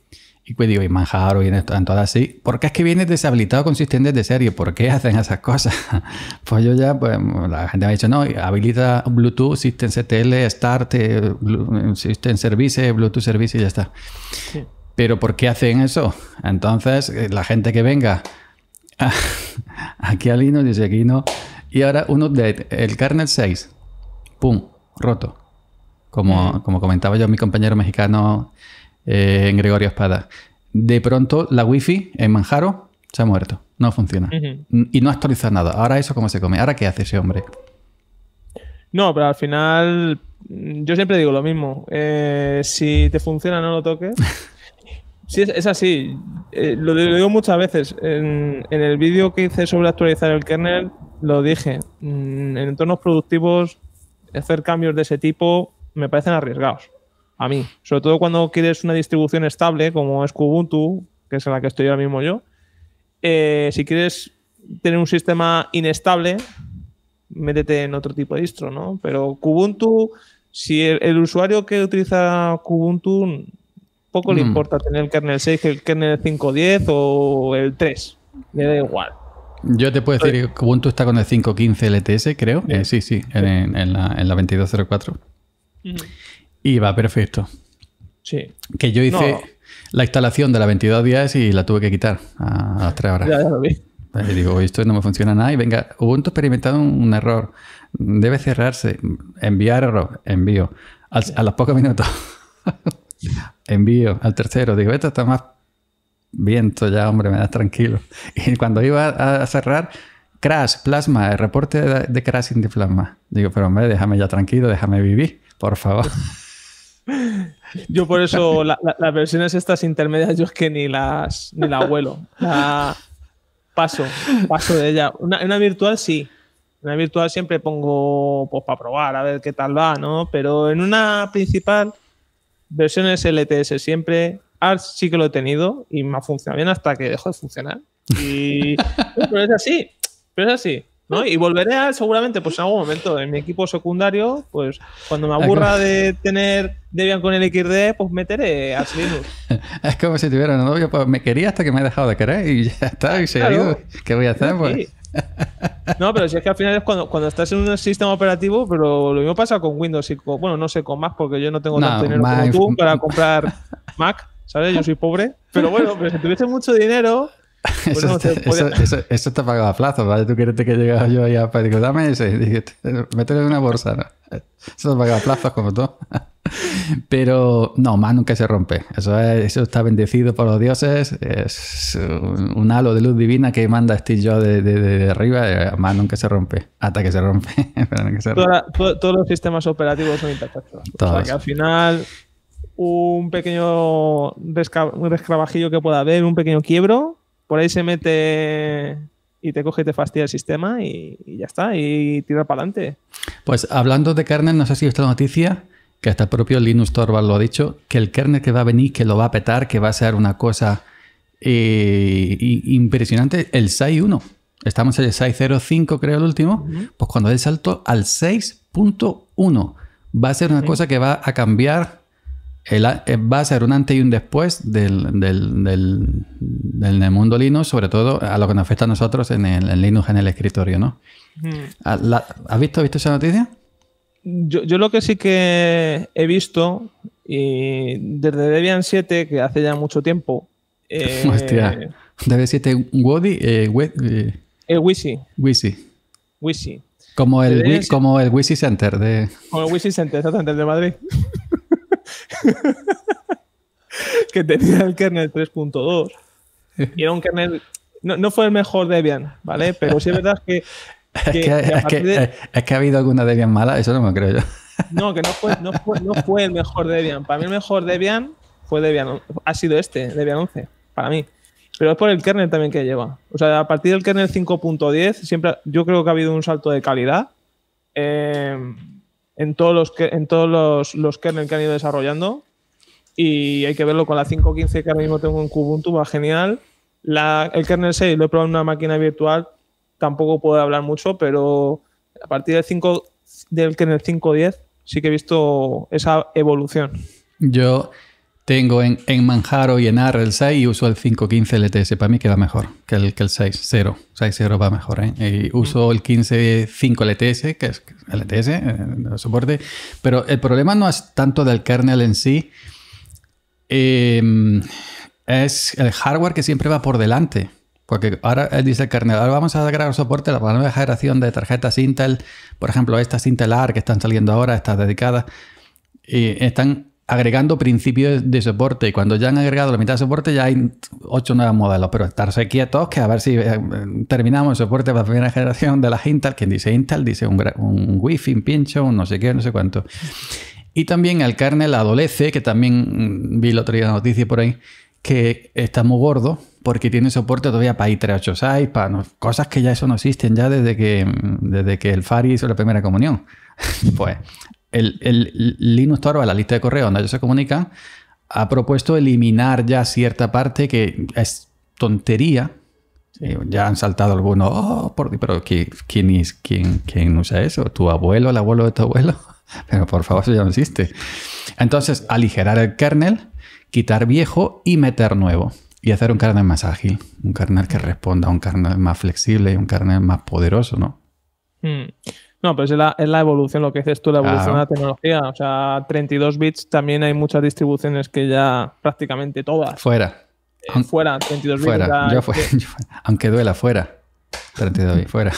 y pues digo, y Manjaro y en todas así. ¿Por qué es que vienes deshabilitado consistente de serie? ¿Por qué hacen esas cosas? Pues yo ya, pues la gente me ha dicho, no, habilita Bluetooth, System CTL, Start, System eh, Service, Bluetooth Service y ya está. Pero ¿por qué hacen eso? Entonces, eh, la gente que venga aquí a Linux dice aquí no. Y ahora un update, el kernel 6, pum, roto. Como, como comentaba yo, mi compañero mexicano eh, en Gregorio Espada. De pronto la wifi en Manjaro se ha muerto, no funciona. Y no actualiza nada. Ahora eso cómo se come. Ahora qué hace ese hombre. No, pero al final yo siempre digo lo mismo. Eh, si te funciona, no lo toques. Sí, es, así. Eh, lo, digo muchas veces. En, en el vídeo que hice sobre actualizar el kernel, lo dije. Mm, en entornos productivos, hacer cambios de ese tipo me parecen arriesgados a mí. Sobre todo cuando quieres una distribución estable como es Kubuntu, que es en la que estoy ahora mismo yo. Eh, si quieres tener un sistema inestable, métete en otro tipo de distro, ¿no? Pero Kubuntu, si el, usuario que utiliza Kubuntu, poco le mm. importa tener el kernel 6, el kernel 5.10 o el 3. me da igual. Yo te puedo decir que Kubuntu está con el 5.15 LTS, creo. Eh, sí, sí, en, la, 2204 iba perfecto. Sí. Que yo hice la instalación de la 22 días y la tuve que quitar a, las 3 horas. Y digo, esto no me funciona nada. Y venga, un experimentado un, error. Debe cerrarse. Enviar error. Envío. a los pocos minutos. envío. Al tercero. Digo, esto está más viento ya, hombre, me das tranquilo. Y cuando iba a, cerrar, crash, plasma, el reporte de, crashing de plasma. Digo, pero hombre, déjame ya tranquilo, déjame vivir, por favor. Yo por eso las versiones estas intermedias yo es que ni las ni la vuelo. paso, paso de ella. Una, una virtual sí. En una virtual siempre pongo pues para probar, a ver qué tal va, ¿no? Pero en una principal, versiones LTS siempre. Arts sí que lo he tenido y me ha funcionado bien hasta que dejó de funcionar. Y, pero es así, pero es así. Y volveré a, seguramente, pues en algún momento, en mi equipo secundario, pues cuando me aburra de tener Debian con el XD, pues meteré a Linux. es como si tuviera un novio, pues, me quería hasta que me he dejado de querer y ya está, y se ¿Qué voy a hacer? Pues? No, pero si es que al final es cuando, cuando estás en un sistema operativo, pero lo mismo pasa con Windows y con, bueno, no sé, con Mac, porque yo no tengo tanto dinero como tú para comprar Mac, ¿sabes? Yo soy pobre, pero bueno, pero si tuviese mucho dinero, Eso, está pagado a plazo, ¿vale? Tú quieres que llegue yo ahí a dame ese, en una bolsa. Eso está pagado a plazos como todo. Pero no, más nunca se rompe. Eso, eso está bendecido por los dioses. Es un halo de luz divina que manda Steve yo de, de, de, arriba. Más nunca se rompe. Hasta que se rompe. todos los sistemas operativos son imperfectos. O sea que al final un pequeño descabajillo que pueda haber, un pequeño quiebro, por ahí se mete y te coge y te fastidia el sistema y, ya está, y tira para adelante. Pues hablando de kernel, no sé si esta noticia, que hasta el propio Linus Torvald lo ha dicho, que el kernel que va a venir, que lo va a petar, que va a ser una cosa eh, impresionante, el 1. Estamos en el 05 creo, el último. Pues cuando dé el salto al 6.1, va a ser una cosa que va a cambiar eh, va a ser un antes y un después del, del, del, del, mundo Linux, sobre todo a lo que nos afecta a nosotros en, el, Linux en el escritorio, ¿no? Mm. ¿Has visto, esa noticia? Yo, lo que sí que he visto, y desde Debian 7, que hace ya mucho tiempo. Eh, Hostia. Debian 7 Wody, eh, eh Wisi. Wisi. Como el, como el Wisi Center de. Como el Wisi Center, exactamente, de Madrid. que tenía el kernel 3.2. Y era un kernel. No, fue el mejor Debian, ¿vale? Pero si es verdad que. es, que, ha habido alguna Debian mala, eso no me creo yo. No, que no fue, el mejor Debian. Para mí el mejor Debian fue Debian, ha sido este, Debian 11, para mí. Pero es por el kernel también que lleva. O sea, a partir del kernel 5.10, siempre yo creo que ha habido un salto de calidad. Eh, en todos los, que, en todos los, kernel que han ido desarrollando. Y hay que verlo con la 5.15 que ahora mismo tengo en Kubuntu, va genial. La, el kernel 6 lo he probado en una máquina virtual, tampoco puedo hablar mucho, pero a partir del, 5, del kernel 5.10 sí que he visto esa evolución. Yo tengo en, en Manjaro y en AR el 6 y uso el 515 LTS. Para mí queda mejor que el, que el 6.0. 6.0 va mejor. ¿eh? Y uso el 15.5 LTS, que es LTS, eh, soporte. Pero el problema no es tanto del kernel en sí. Em, es el hardware que siempre va por delante. Porque ahora dice el kernel, ahora vamos a agregar soporte a la nueva generación de tarjetas Intel. Por ejemplo, estas Intel AR que están saliendo ahora, estas dedicadas, y eh, están agregando principios de soporte. Y cuando ya han agregado la mitad de soporte, ya hay ocho nuevos modelos. Pero estarse quietos, que a ver si eh, terminamos el soporte para la primera generación de las Intel. Quien dice Intel dice un, un Wi-Fi, un pincho, un no sé qué, no sé cuánto. Y también el kernel adolece, que también mm, vi la otra día la noticia por ahí, que está muy gordo porque tiene soporte todavía para i386, para cosas que ya eso no existen ya desde que, mm, desde que el Fari hizo la primera comunión. pues el, el Linux Torba la lista de correo donde ellos se comunica, ha propuesto eliminar ya cierta parte que es tontería. Eh, ya han saltado algunos, oh, por, pero ¿quién, es, quién, ¿quién usa eso? ¿Tu abuelo, el abuelo de tu abuelo? Pero por favor, eso ya no existe. Entonces, aligerar el kernel, quitar viejo y meter nuevo. Y hacer un kernel más ágil, un kernel que responda, un kernel más flexible y un kernel más poderoso, ¿no? Hmm. No, pero es la, evolución, lo que dices tú, la evolución de la tecnología. O sea, 32 bits también hay muchas distribuciones que ya prácticamente todas. Fuera. Eh, fuera, 32 bits. Fuera. Aunque duela, fuera. 32 bits, fuera.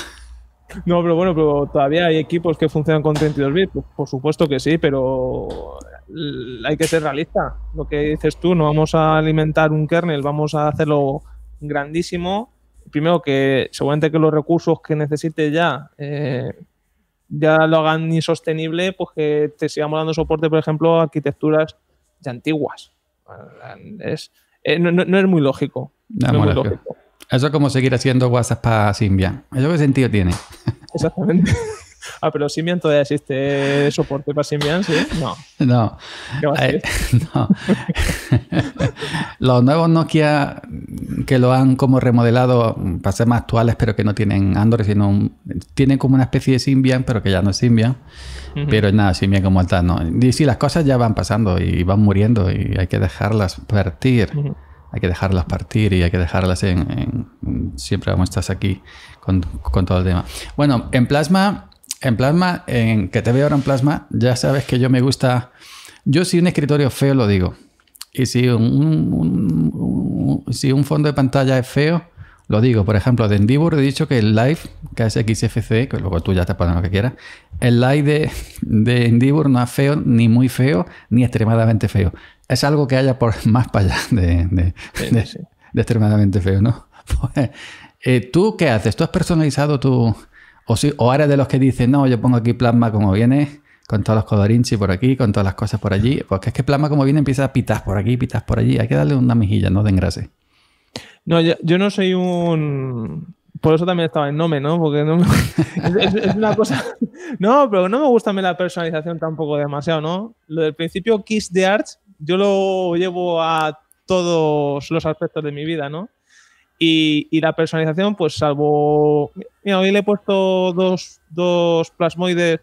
No, pero bueno, pero todavía hay equipos que funcionan con 32 bits. Pues, por supuesto que sí, pero hay que ser realista. Lo que dices tú, no vamos a alimentar un kernel, vamos a hacerlo grandísimo. Primero que seguramente que los recursos que necesite ya eh, ya lo hagan insostenible, pues que te sigamos dando soporte, por ejemplo, a arquitecturas ya antiguas. Es, eh, no, es muy lógico. Eso es como seguir haciendo WhatsApp para Symbian. ¿Eso qué sentido tiene? Exactamente. Ah, pero Symbian todavía existe eh, soporte para Symbian, ¿sí? No. No. no. Los nuevos Nokia que lo han como remodelado para ser más actuales, pero que no tienen Android, sino tienen como una especie de Symbian, pero que ya no es Symbian. Pero nada, Symbian como tal, no. Y sí, las cosas ya van pasando y van muriendo y hay que dejarlas partir. hay que dejarlas partir y hay que dejarlas en, siempre vamos estás aquí con, todo el tema. Bueno, en plasma en Plasma, en que te veo ahora en Plasma, ya sabes que yo me gusta. Yo, si un escritorio es feo, lo digo. Y si un, fondo de pantalla es feo, lo digo. Por ejemplo, de Endeavor he dicho que el live, que es XFC, que luego tú ya te pones lo que quieras, el live de, de no es feo, ni muy feo, ni extremadamente feo. Es algo que haya por más para allá de, de, extremadamente feo, ¿no? Pues, eh, ¿Tú qué haces? ¿Tú has personalizado tu, o, si, eres de los que dicen, no, yo pongo aquí plasma como viene, con todos los colorinchis por aquí, con todas las cosas por allí. Porque es que plasma como viene empieza a pitar por aquí, pitas por allí. Hay que darle una mejilla, no de engrase. No, yo, no soy un por eso también estaba en Nome, ¿no? Porque no me... es, una cosa. No, pero no me gusta a mí la personalización tampoco demasiado, ¿no? Lo del principio Kiss the Arts, yo lo llevo a todos los aspectos de mi vida, ¿no? Y, la personalización, pues salvo. Mira, hoy le he puesto dos, dos plasmoides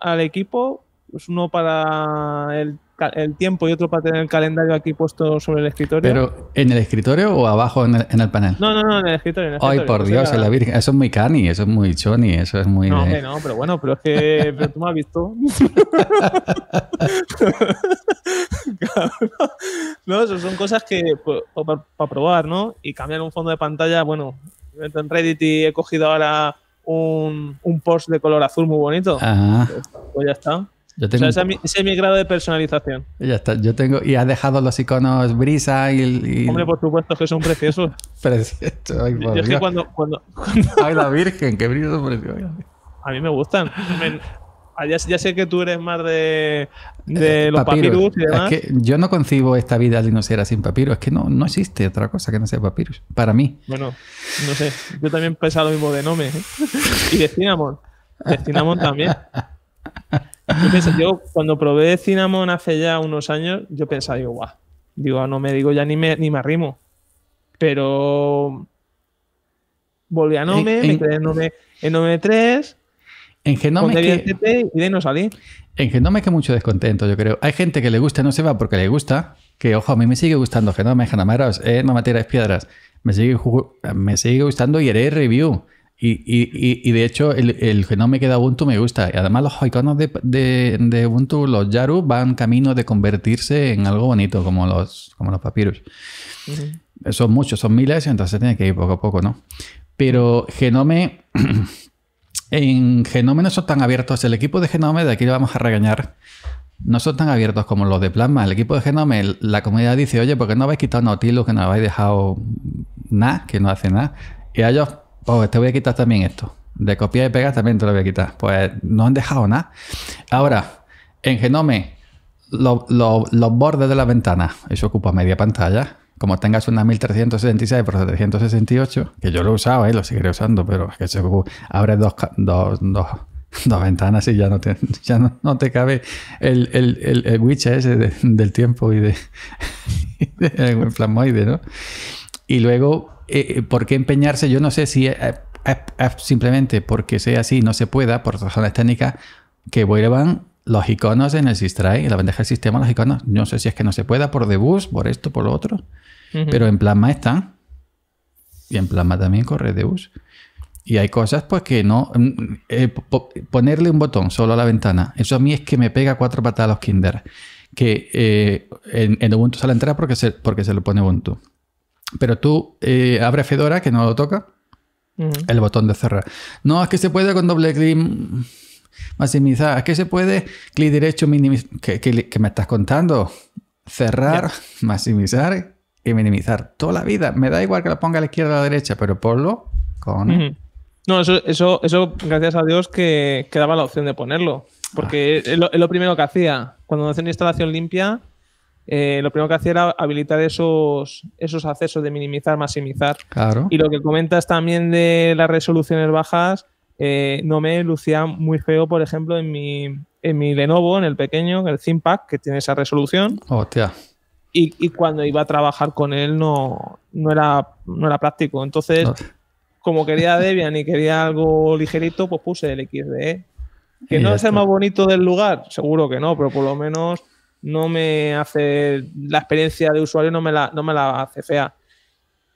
al equipo. Pues uno para el, el, tiempo y otro para tener el calendario aquí puesto sobre el escritorio. ¿Pero en el escritorio o abajo en el, en el panel? No, no, no, en el escritorio. Ay, por Dios, en la Virgen. Eso es muy cani, eso es muy choni, eso es muy. No, no, pero bueno, pero es que pero tú me has visto. no, eso son cosas que pues, pues, para, probar, ¿no? Y cambiar un fondo de pantalla, bueno, en Reddit y he cogido ahora un, post de color azul muy bonito. Pues, ya está. ese, es mi, grado de personalización. Ya está, yo tengo. Y has dejado los iconos brisa y. Hombre, por supuesto que son preciosos. Precioso. Ay, que cuando, cuando, la Virgen, qué brillo A mí me gustan. Ah, ya, sé que tú eres más de, eh, los papiros y demás. yo no concibo esta vida dinosera sin papiro. Es que no, existe otra cosa que no sea papiros Para mí. Bueno, no sé. Yo también pensaba lo mismo de Nome. ¿eh? y de Cinnamon. De Cinnamon también. Yo, cuando probé Cinnamon hace ya unos años, yo pensaba, digo, guau. Digo, no me digo ya ni me, ni me arrimo. Pero volví a Nome, me quedé en Nome, en Nome 3 en Genome de no salir. En Genome que mucho descontento, yo creo. Hay gente que le gusta y no se va porque le gusta. Que ojo, a mí me sigue gustando Genome, eh, eh, no eh, tiras Piedras. Me sigue, me sigue gustando Review. Y, y, y, y, de hecho, el, el genome que da Ubuntu me gusta. Y además, los iconos de, Ubuntu, los Yaru, van camino de convertirse en algo bonito, como los, como los papyrus. Son muchos, son miles, entonces tiene que ir poco a poco, ¿no? Pero genome. en Genome no son tan abiertos. El equipo de Genome, de aquí lo vamos a regañar, no son tan abiertos como los de Plasma. El equipo de Genome, la comunidad dice, oye, ¿por qué no habéis quitado Nautilus, que no habéis dejado nada, que no hace nada? Y a ellos, pues te voy a quitar también esto. De copiar y pegar también te lo voy a quitar. Pues no han dejado nada. Ahora, en Genome, los bordes de las ventanas, eso ocupa media pantalla como tengas una 1366 por 768, que yo lo usaba y lo seguiré usando, pero es que abres dos, dos, dos, ventanas y ya no te, ya no, te cabe el, el, el, widget ese del tiempo y de, y ¿no? Y luego, eh, eh, ¿por qué empeñarse? Yo no sé si eh, simplemente porque sea así no se pueda, por razones técnicas, que vuelvan los iconos en el Sistray, en la bandeja del sistema, los iconos, no sé si es que no se pueda por debus, por esto, por lo otro, pero en Plasma están. Y en Plasma también corre debus. Y hay cosas pues que no... Mm, eh, ponerle un botón solo a la ventana, eso a mí es que me pega cuatro patadas a los Kinder. Que eh, en, Ubuntu sale entera porque se, porque se lo pone Ubuntu. Pero tú eh, abre Fedora, que no lo toca, el botón de cerrar. No, es que se puede con doble clic maximizar. Ah, ¿Qué se puede? Clic derecho, minimizar. que me estás contando? Cerrar, maximizar y minimizar. Toda la vida. Me da igual que la ponga a la izquierda o a la derecha, pero ponlo con... No, eso, eso, eso, gracias a Dios que, daba la opción de ponerlo. Porque ah. es, lo, primero que hacía. Cuando hacía una instalación limpia, eh, lo primero que hacía era habilitar esos, esos accesos de minimizar, maximizar. Claro. Y lo que comentas también de las resoluciones bajas, eh, no me lucía muy feo, por ejemplo, en mi, en mi Lenovo, en el pequeño, el ThinkPad, que tiene esa resolución. Hostia. Y, y, cuando iba a trabajar con él no, no, era, era práctico. Entonces, como quería Debian y quería algo ligerito, pues puse el XDE. Que no es el más bonito del lugar, seguro que no, pero por lo menos no me hace la experiencia de usuario no me no me la hace fea.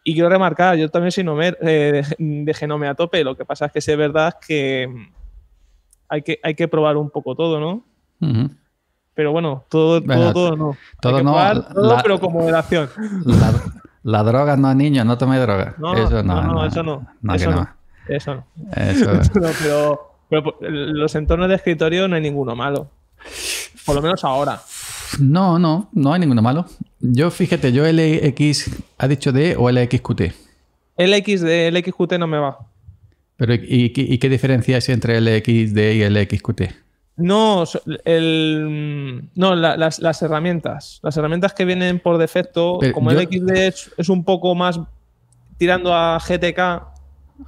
Y quiero remarcar, yo también soy eh, de genome a tope, lo que pasa es que es verdad que mm, hay que, hay que probar un poco todo, ¿no? Pero bueno, todo, todo, todo no. Todo no. pero con moderación. La, droga no, niño, no tome droga. eso no, no, no, eso no. eso no. Eso no. Eso. no pero los entornos de escritorio no hay ninguno malo. Por lo menos ahora. No, no, no hay ninguno malo. Yo, fíjate, yo LX, ¿ha dicho D o LXQT? LXD, LXQT no me va. Pero, ¿y, qué diferencia hay entre LXD y LXQT? No, el, mm, no las, herramientas. Las herramientas que vienen por defecto, como LXD es, un poco más tirando a GTK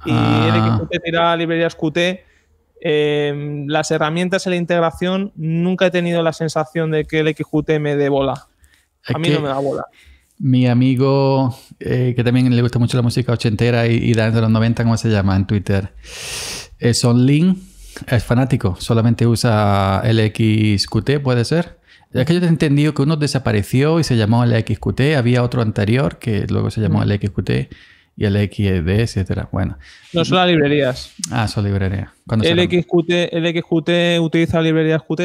y ah. LXQT tira a librerías Qt, Em, las herramientas de la integración, nunca he tenido la sensación de que el XQT me dé bola. a mí no me da bola. Mi amigo, eh, que también le gusta mucho la música ochentera y, y de los 90, ¿cómo se llama? En Twitter. Es online es fanático, solamente usa el XQT puede ser. Es que yo he entendido que uno desapareció y se llamó el XQT había otro anterior que luego se llamó mm. el XQT y el XD, etcétera. Bueno. No son las librerías. Ah, son librerías. El XQT, el utiliza librerías Qt.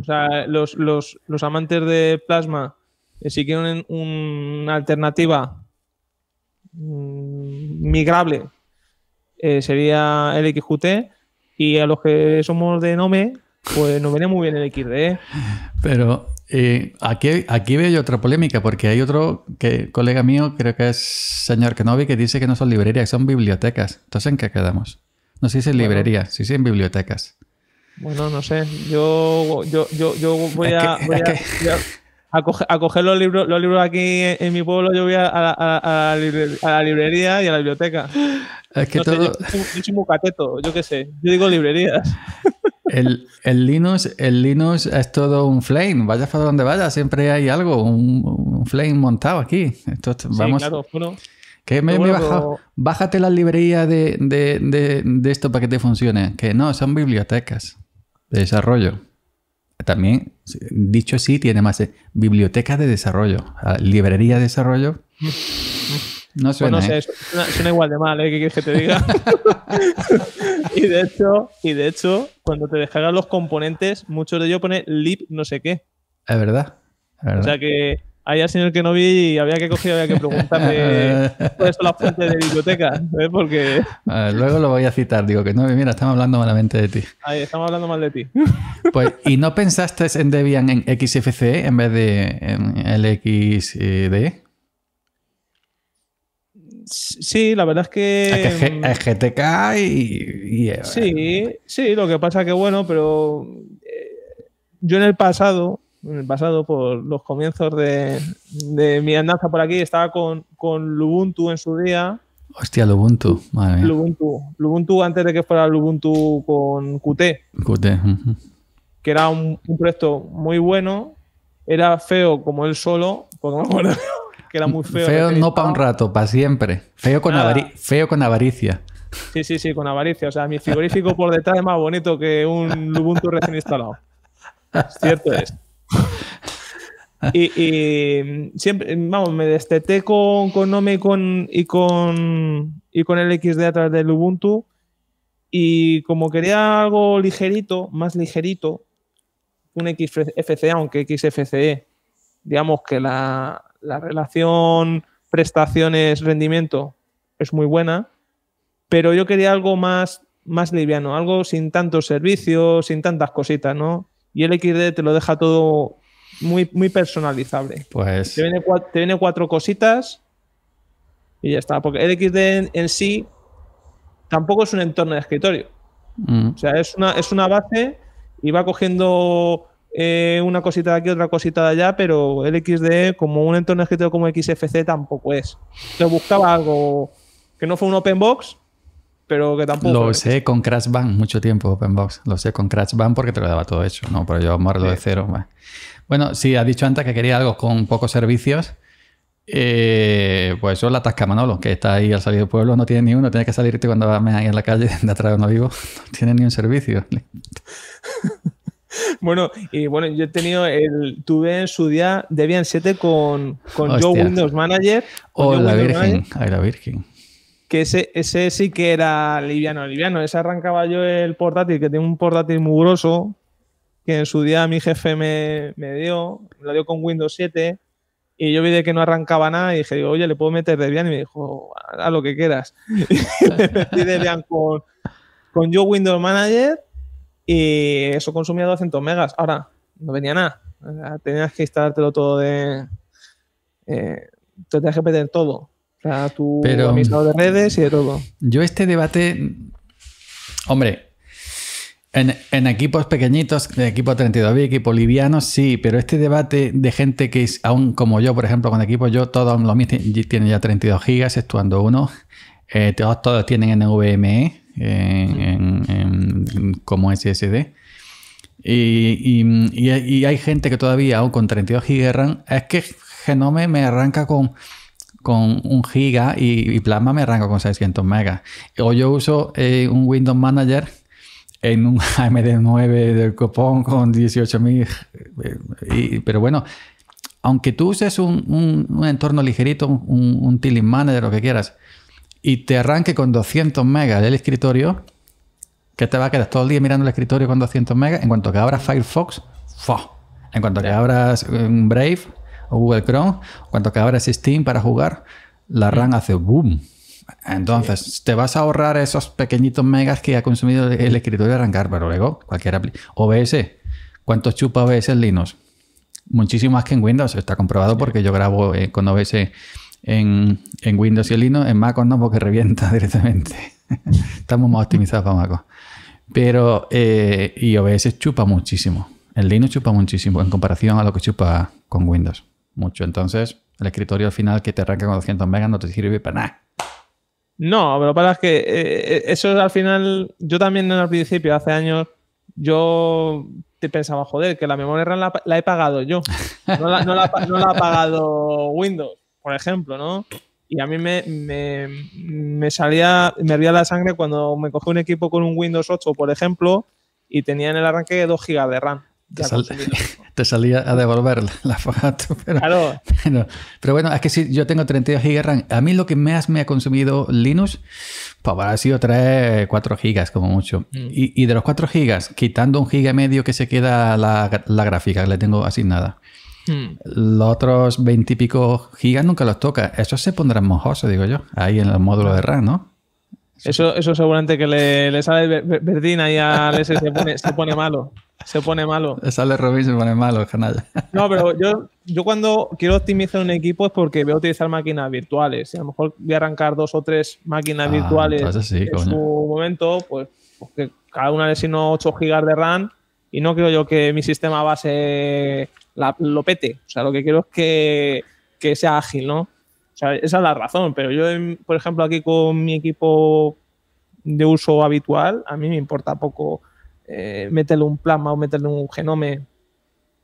O sea, los, amantes de Plasma, eh, si quieren una alternativa mm, migrable, eh, sería el XQT. Y a los que somos de Nome, pues nos viene muy bien el XD. ¿eh? Pero eh, aquí, veo otra polémica, porque hay otro colega mío, creo que es señor Kenobi, que dice que no son librerías, son bibliotecas. Entonces, ¿en qué quedamos? No sé si es librería, si sí, sí, en bibliotecas. Bueno, no sé. Yo, voy, a, coger, los libros, los libros aquí en, mi pueblo, yo voy a, la, librería y a la biblioteca. Es que todo... sé, yo, yo qué sé. Yo digo librerías. El, el, Linux, el Linux es todo un flame. vaya para donde vaya siempre hay algo, un, flame montado aquí. vamos. que me, Bájate la librería de, de, de, de, esto para que te funcione. Que no, son bibliotecas de desarrollo. También, dicho así, tiene más bibliotecas de desarrollo. Ah, librería de desarrollo. No pues sé, ¿eh? suena, igual de mal, ¿eh? ¿Qué quieres que te diga? y, de hecho, y de hecho, cuando te descargas los componentes, muchos de ellos pone lib no sé qué. Es verdad. O sea que hay al señor vi, había que coger, había que preguntarle cuáles son las fuentes de biblioteca, ¿eh? Porque... luego lo voy a citar, digo que no, mira, estamos hablando malamente de ti. estamos hablando mal de ti. Pues, ¿y no pensaste en Debian en XFCE en vez de en LXD? Sí, la verdad es que. Es, GTK mm, y, eh, sí, sí, lo que pasa que bueno, pero. Eh, yo en el pasado, en el pasado, por los comienzos de, mi andanza por aquí, estaba con, con Lubuntu en su día. Hostia, Lubuntu, madre Lubuntu, antes de que fuera Lubuntu con QT. QT, que era un, un proyecto muy bueno, era feo como él solo, porque me acuerdo era muy feo. Feo no para un rato, para siempre. Feo con, feo con avaricia. Sí, sí, sí, con avaricia. O sea, mi figurífico por detrás es más bonito que un Ubuntu recién instalado. Cierto es. Y, siempre, vamos, me desteté con, con Nome y con, y con, y con el XD de través del Ubuntu. Y como quería algo ligerito, más ligerito, un XFCE, aunque XFCE, digamos que la, la relación prestaciones-rendimiento es muy buena, pero yo quería algo más, más liviano, algo sin tantos servicios, sin tantas cositas, ¿no? Y el XD te lo deja todo muy, muy personalizable. Pues... Te viene, cuatro, cositas y ya está. Porque el XD en, sí tampoco es un entorno de escritorio. Mm. O sea, es una, es una base y va cogiendo eh, una cosita de aquí, otra cosita de allá, pero el XD, como un entorno escrito como XFC, tampoco es. Yo buscaba algo que no fue un open box, pero que tampoco. Lo sé con Crash Band, mucho tiempo Open Box. Lo sé con Crash Band porque te lo daba todo hecho, ¿no? Pero yo amarlo de cero. Bueno, sí, has dicho antes que quería algo con pocos servicios. Eh, pues es la Tasca Manolo, que está ahí al salir del pueblo, no tiene ni uno. Tienes que salirte cuando vas ahí en la calle de atrás de uno vivo. No tiene ni un servicio. Bueno, y bueno, yo he tenido el. Tuve en su día Debian 7 con, con Joe Windows Manager. O oh, la Virgen. Virgen. Que ese, ese sí que era liviano, liviano. Ese arrancaba yo el portátil, que tengo un portátil mugroso, que en su día mi jefe me, dio, me lo dio con Windows 7. Y yo vi de que no arrancaba nada y dije, oye, ¿le puedo meter Debian? Y me dijo, haz lo que quieras. y Debian con, con Joe Windows Manager y eso consumía 200 megas. Ahora, no venía nada. tenías que instalártelo todo de... Eh, te tenías que perder todo. O sea, tu Pero, de redes y de todo. Yo este debate... Hombre, en, equipos pequeñitos, de equipo 32 equipo liviano, sí, pero este debate de gente que es aún como yo, por ejemplo, con equipos, yo todos los míos tienen ya 32 gigas, actuando uno, eh, todos, todos tienen NVMe, en, como SSD. Y, hay gente que todavía, aún con 32 GB RAM, es que Genome me arranca con, con un giga y, Plasma me arranca con 600 megas. O yo uso eh, un Windows Manager en un AMD 9 del copón con 18.000. Eh, pero bueno, aunque tú uses un, un, entorno ligerito, un, un Tilling Manager, lo que quieras, y te arranque con 200 megas el escritorio, que te va a quedar todo el día mirando el escritorio con 200 megas. En cuanto que abras Firefox, en cuanto que abras um, Brave o Google Chrome, en cuanto que abras Steam para jugar, la RAM mm. hace boom. Entonces, te vas a ahorrar esos pequeñitos megas que ha consumido el, escritorio arrancar, pero luego cualquier aplicación. OBS, ¿cuánto chupa OBS en Linux? Muchísimo más que en Windows, está comprobado porque yo grabo eh, con OBS en, Windows y en Linux, en MacOS no, porque revienta directamente. Estamos más optimizados para MacOS. Pero eh, iOS chupa muchísimo. El Linux chupa muchísimo en comparación a lo que chupa con Windows. Mucho. Entonces, el escritorio al final que te arranca con 200 megas no te sirve para nada. No, pero para que eh, eh, eso al final, yo también en el principio, hace años, yo pensaba, joder, que la memoria RAM la, he pagado yo. no la ha pagado Windows por ejemplo, ¿no? Y a mí me, salía, me hervía la sangre cuando me cogí un equipo con un Windows 8, por ejemplo, y tenía en el arranque 2 GB de RAM. Te, salía a devolver la, foto. Pero, bueno, es que si yo tengo 32 GB de RAM, a mí lo que más me ha consumido Linux pues, ha sido 3, 4 GB como mucho. Mm. Y, de los 4 GB, quitando un giga medio que se queda la, la gráfica que le tengo asignada, Hmm. Los otros pico gigas nunca los toca. Eso se pondrá mojoso, digo yo, ahí en el módulo de RAM, ¿no? Eso, eso seguramente que le, le sale verdina ahí a se pone, se pone malo. Se pone malo. sale Robin se pone malo el canal. No, pero yo, yo cuando quiero optimizar un equipo es porque voy a utilizar máquinas virtuales. Y a lo mejor voy a arrancar dos o tres máquinas ah, virtuales en su momento, pues, pues cada una le sino 8 gigas de RAM y no creo yo que mi sistema base lo pete. O sea, lo que quiero es que, sea ágil, ¿no? O sea, esa es la razón, pero yo, por ejemplo, aquí con mi equipo de uso habitual, a mí me importa poco eh, meterle un plasma o meterle un genome.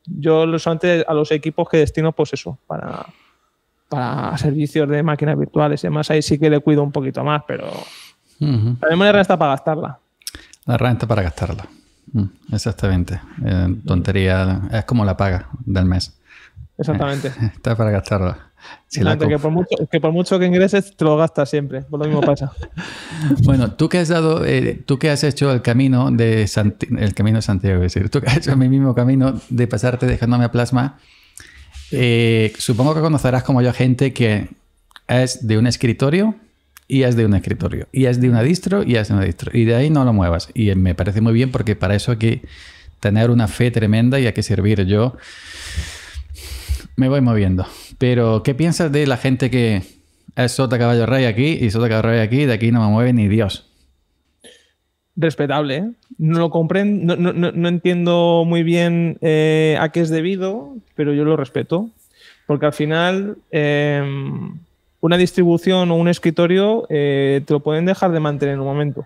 Yo los antes a los equipos que destino, pues eso, para, para servicios de máquinas virtuales y demás, ahí sí que le cuido un poquito más, pero la memoria para gastarla. La herramienta para gastarla. Mm, exactamente. Eh, tontería. Es como la paga del mes. Exactamente. está para gastarla. Si que, por mucho, que, ingreses, te lo gastas siempre. Por lo mismo pasa. bueno, tú que has dado, eh, tú que has hecho el camino de el camino de Santiago, es decir, tú que has hecho mi mismo camino de pasarte dejándome a plasma. Eh, supongo que conocerás como yo gente que es de un escritorio y es de un escritorio, y es de una distro, y es de una distro. Y de ahí no lo muevas. Y me parece muy bien porque para eso hay que tener una fe tremenda y hay que servir. Yo me voy moviendo. Pero, ¿qué piensas de la gente que es sota caballo rey aquí y sota caballo rey aquí y de aquí no me mueve ni Dios? Respetable. ¿eh? No lo comprendo, no, entiendo muy bien eh, a qué es debido, pero yo lo respeto. Porque al final... Eh, una distribución o un escritorio eh, te lo pueden dejar de mantener en un momento.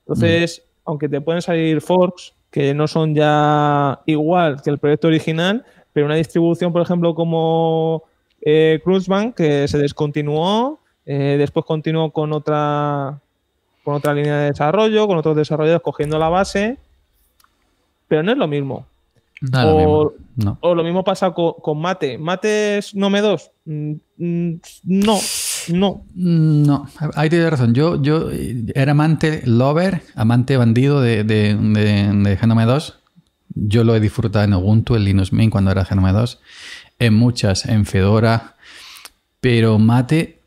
Entonces, aunque te pueden salir forks que no son ya igual que el proyecto original, pero una distribución, por ejemplo, como eh, Cruzbank, que se descontinuó, eh, después continuó con otra, con otra línea de desarrollo, con otros desarrolladores cogiendo la base, pero no es lo mismo o, lo mismo. pasa con, Mate. ¿Mate es Nome 2? Mm, mm, no, no. No, ahí tienes razón. Yo, yo eh, era amante lover, amante bandido de, de, Genome 2. Yo lo he disfrutado en Ubuntu, en Linux Mint cuando era Genome 2, en muchas, en Fedora. Pero Mate,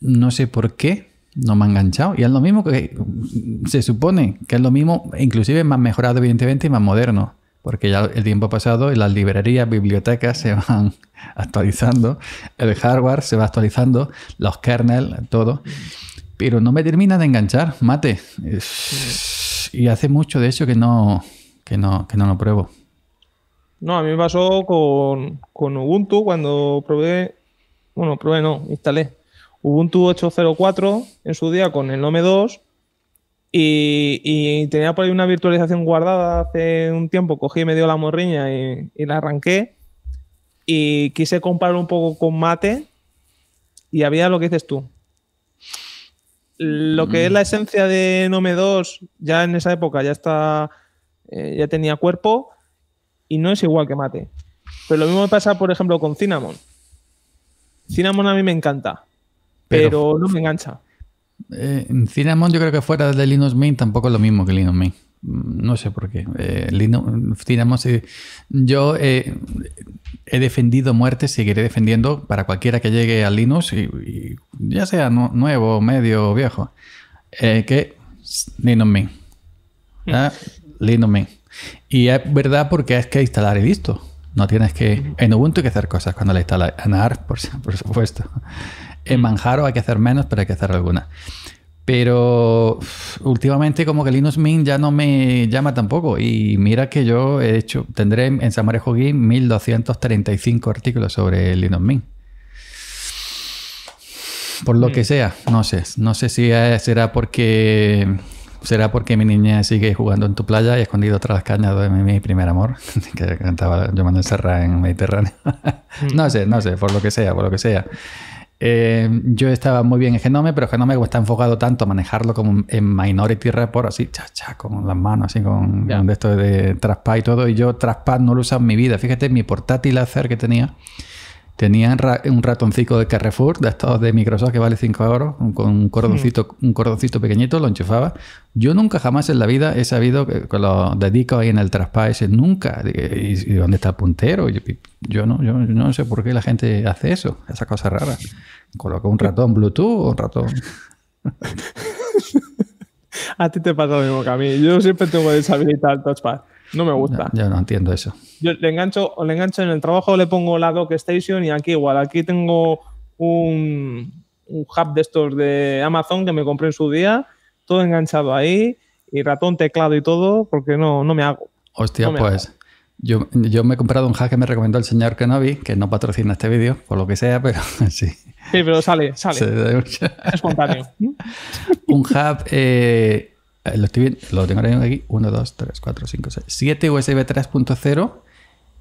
no sé por qué, no me ha enganchado. Y es lo mismo que se supone que es lo mismo, inclusive más mejorado, evidentemente, y más moderno porque ya el tiempo ha pasado y las librerías, bibliotecas se van actualizando, el hardware se va actualizando, los kernels, todo. Pero no me termina de enganchar, mate. Y hace mucho, de hecho, que no, no, lo pruebo. No, a mí me pasó con, con Ubuntu cuando probé, bueno, probé no, instalé Ubuntu 8.04 en su día con el Nome 2 y, tenía por ahí una virtualización guardada hace un tiempo, cogí y me dio la morriña y, la arranqué. Y quise comparar un poco con Mate y había lo que dices tú. Lo que es mm. la esencia de Nome 2, ya en esa época ya está, eh, ya tenía cuerpo y no es igual que Mate. Pero lo mismo pasa, por ejemplo, con Cinnamon. Cinnamon a mí me encanta, pero no me engancha. Eh, en Cinnamon yo creo que fuera de Linux Mint tampoco es lo mismo que Linux Mint. No sé por qué. Eh, Linux, Cinnamon, yo eh, he defendido muerte, seguiré defendiendo para cualquiera que llegue a Linux, y, ya sea nuevo, medio o viejo, que Linux Mint. Hmm. Ah, Linux Mint. Y es verdad porque es que instalar y listo. No tienes que... En Ubuntu hay que hacer cosas cuando la instalas. en por, por supuesto en mm. Manjaro hay que hacer menos, pero hay que hacer alguna Pero últimamente como que Linux Mint ya no me llama tampoco. Y mira que yo he hecho, tendré en Samarejo Game 1235 artículos sobre Linux Mint. Por lo que mm. sea, no sé. No sé si será porque será porque mi niña sigue jugando en tu playa y escondido tras las cañas de mi primer amor, que cantaba llamando encerrada en Mediterráneo. Mm. no sé, no sé, por lo que sea, por lo que sea. Eh, yo estaba muy bien en Genome, pero Genome como está enfocado tanto a manejarlo como en Minority Report, así, cha, con las manos, así, con, esto de, de y todo. Y yo Traspad no lo he en mi vida. Fíjate, mi portátil hacer que tenía Tenían un ratoncito de Carrefour, de estos de Microsoft que vale 5 euros, con un cordoncito, hmm. un cordoncito pequeñito, lo enchufaba. Yo nunca jamás en la vida he sabido que, lo dedico ahí en el traspase, nunca. ¿Y, dónde está el puntero? Yo, no, yo no sé por qué la gente hace eso, esas cosas raras. Coloca un ratón Bluetooth o un ratón. a ti te pasa lo mismo que a mí. Yo siempre tengo que deshabilitar el touchpad. No me gusta. yo no entiendo eso. Yo le engancho, le engancho en el trabajo, le pongo la dock station y aquí igual, aquí tengo un, hub de estos de Amazon que me compré en su día, todo enganchado ahí, y ratón, teclado y todo, porque no, no me hago. Hostia, pues. Yo, yo, me he comprado un hub que me recomendó el señor Kenobi, que no patrocina este vídeo, por lo que sea, pero sí. Sí, pero sale, sale. Espontáneo. un hub eh, eh, lo, lo tengo aquí, 1, 2, 3, 4, 5, 6, 7 USB 3.0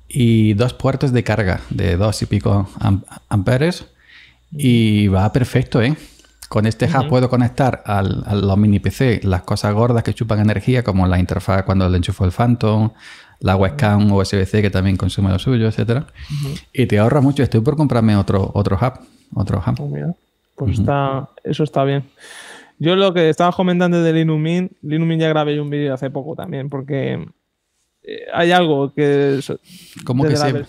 y dos puertos de carga de 2 y pico amperes y va perfecto, ¿eh? Con este hub puedo conectar al, a los mini PC las cosas gordas que chupan energía, como la interfaz cuando le enchufo el Phantom, la webcam USB-C que también consume lo suyo, etc. Y te ahorra mucho. Estoy por comprarme otro, otro hub. Otro hub. Oh, pues está, eso está bien. Yo lo que estaba comentando de Linumin, Linumin ya grabé un vídeo hace poco también, porque eh, hay algo que... Como que se,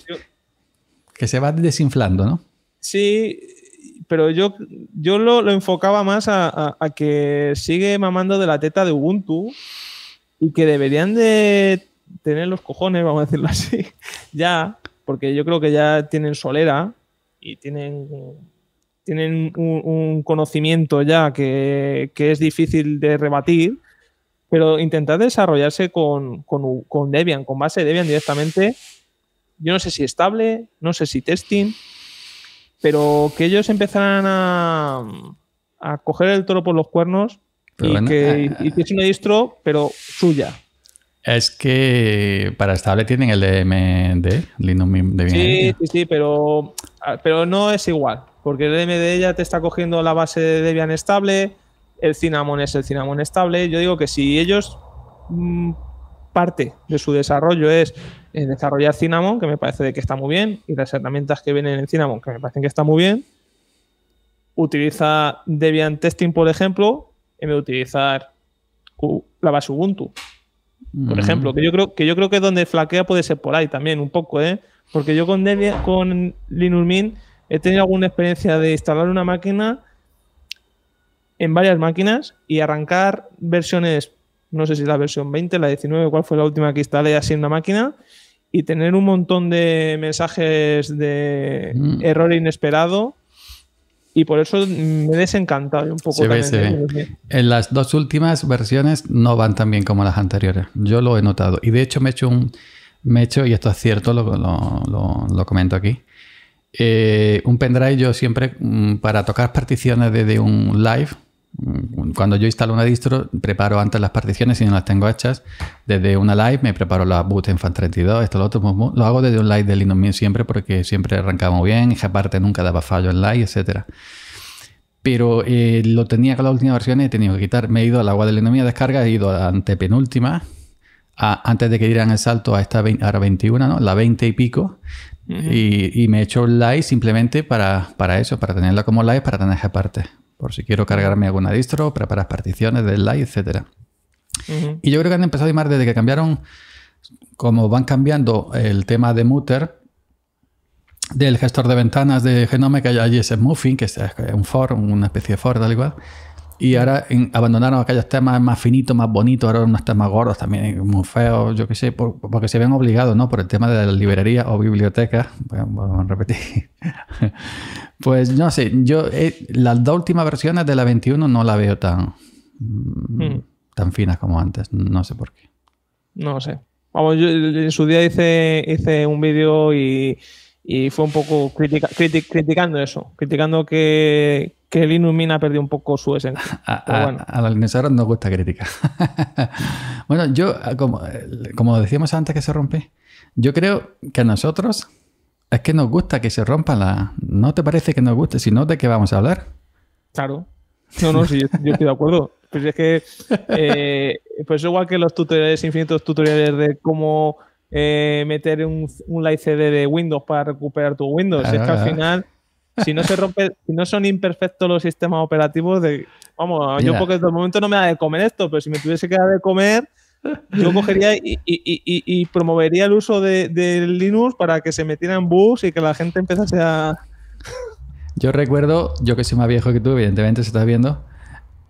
que se va desinflando, ¿no? Sí, pero yo, yo lo, enfocaba más a, a, que sigue mamando de la teta de Ubuntu y que deberían de tener los cojones, vamos a decirlo así, ya, porque yo creo que ya tienen solera y tienen tienen un, conocimiento ya que, es difícil de rebatir, pero intentar desarrollarse con, Debian, con base Debian directamente, yo no sé si estable, no sé si testing, pero que ellos empezaran a, a coger el toro por los cuernos eh, y, que, un una distro, pero suya. Es que para estable tienen el DMD, Linux Debian. Sí, sí, sí, pero, ah, pero no es igual porque el MD ya te está cogiendo la base de Debian estable, el Cinnamon es el Cinnamon estable. Yo digo que si ellos mm, parte de su desarrollo es eh, desarrollar Cinnamon, que me parece de que está muy bien, y las herramientas que vienen en Cinnamon, que me parecen que está muy bien, utiliza Debian Testing, por ejemplo, en vez de utilizar uh, la base Ubuntu. Por mm. ejemplo, que yo creo que yo creo que donde flaquea puede ser por ahí también un poco, ¿eh? Porque yo con Debian, con Linux Mint he tenido alguna experiencia de instalar una máquina en varias máquinas y arrancar versiones, no sé si la versión 20, la 19, cuál fue la última que instalé así en una máquina, y tener un montón de mensajes de mm. error inesperado. Y por eso me he desencantado un poco. Se ve, se En las dos últimas versiones no van tan bien como las anteriores. Yo lo he notado. Y de hecho me he hecho un... Me he hecho, y esto es cierto, lo, lo comento aquí eh, un pendrive yo siempre mm, para tocar particiones desde un live, mm, cuando yo instalo una distro, preparo antes las particiones si no las tengo hechas. Desde una live me preparo la boot en FAN32, esto, lo otro. Pues, lo hago desde un live de Linux siempre porque siempre arrancamos bien y aparte nunca daba fallo en live, etc. Pero eh, lo tenía con la última versión y he tenido que quitar. Me he ido al agua de Linux mía descarga, he ido a antepenúltima, antes de que dieran el salto a esta ahora 21, ¿no? la 20 y pico, y, me he hecho un live simplemente para, eso, para tenerla como live, para tener aparte. Por si quiero cargarme alguna distro, preparar particiones del live, etc. Y yo creo que han empezado a más desde que cambiaron, como van cambiando el tema de Mutter, del gestor de ventanas de Genome, que hay allí ese Muffin, que es un for, una especie de for, tal y cual. Y ahora en, abandonaron aquellos temas más finitos, más bonitos, ahora unos temas gordos también, eh, muy feos, yo qué sé, porque se ven obligados, ¿no? Por el tema de la librería o biblioteca. bueno, a repetir. pues no sé, yo eh, las dos últimas versiones de la 21 no la veo tan, mm, hmm. tan finas como antes, no sé por qué. No sé. Vamos, yo en su día hice, hice un vídeo y y fue un poco criticando eso, criticando que, que Linux ha perdido un poco su esencia. A, bueno. a, los nos gusta crítica bueno, yo, ah, eh, como, decíamos antes que se rompe, yo creo que a nosotros es que nos gusta que se rompa la... ¿No te parece que nos guste? Si no, ¿de qué vamos a hablar? Claro. No, no, sí, yo, estoy de acuerdo. Pues es que, eh, pues igual que los tutoriales, infinitos tutoriales de cómo eh, meter un, un live CD de Windows para recuperar tu Windows. es que al ah. final, si no se rompe, si no son imperfectos los sistemas operativos, de, vamos, yo porque de momento no me da de comer esto, pero si me tuviese que dar de comer, yo cogería y, promovería el uso de, Linux para que se en bugs y que la gente empezase a... Yo recuerdo, yo que soy más viejo que tú, evidentemente, se estás viendo,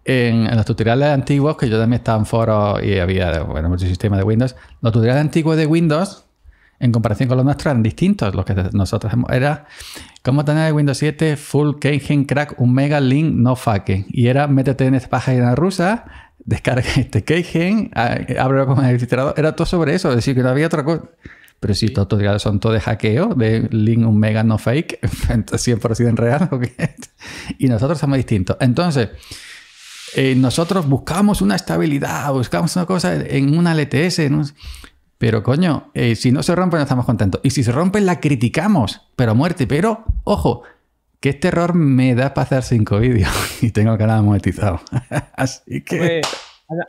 en, los tutoriales antiguos, que yo también estaba en foros y había bueno, muchos sistemas de Windows, los tutoriales antiguos de Windows, en comparación con los nuestros, eran distintos. Los que nosotros hemos, era cómo tener Windows 7 full Kengen crack, un mega link, no fake. Y era métete en esta página rusa, descarga este Keigen, ah, ábrelo con el filtrador Era todo sobre eso, es decir, que no había otra cosa. Pero si sí, estos tutoriales son todo de hackeo, de link, un mega, no fake, 100% en real. y nosotros somos distintos. Entonces. Eh, nosotros buscamos una estabilidad, buscamos una cosa en una LTS, pero coño, eh, si no se rompe no estamos contentos. Y si se rompe la criticamos, pero muerte. Pero, ojo, que este error me da para hacer cinco vídeos y tengo el canal monetizado. Así que...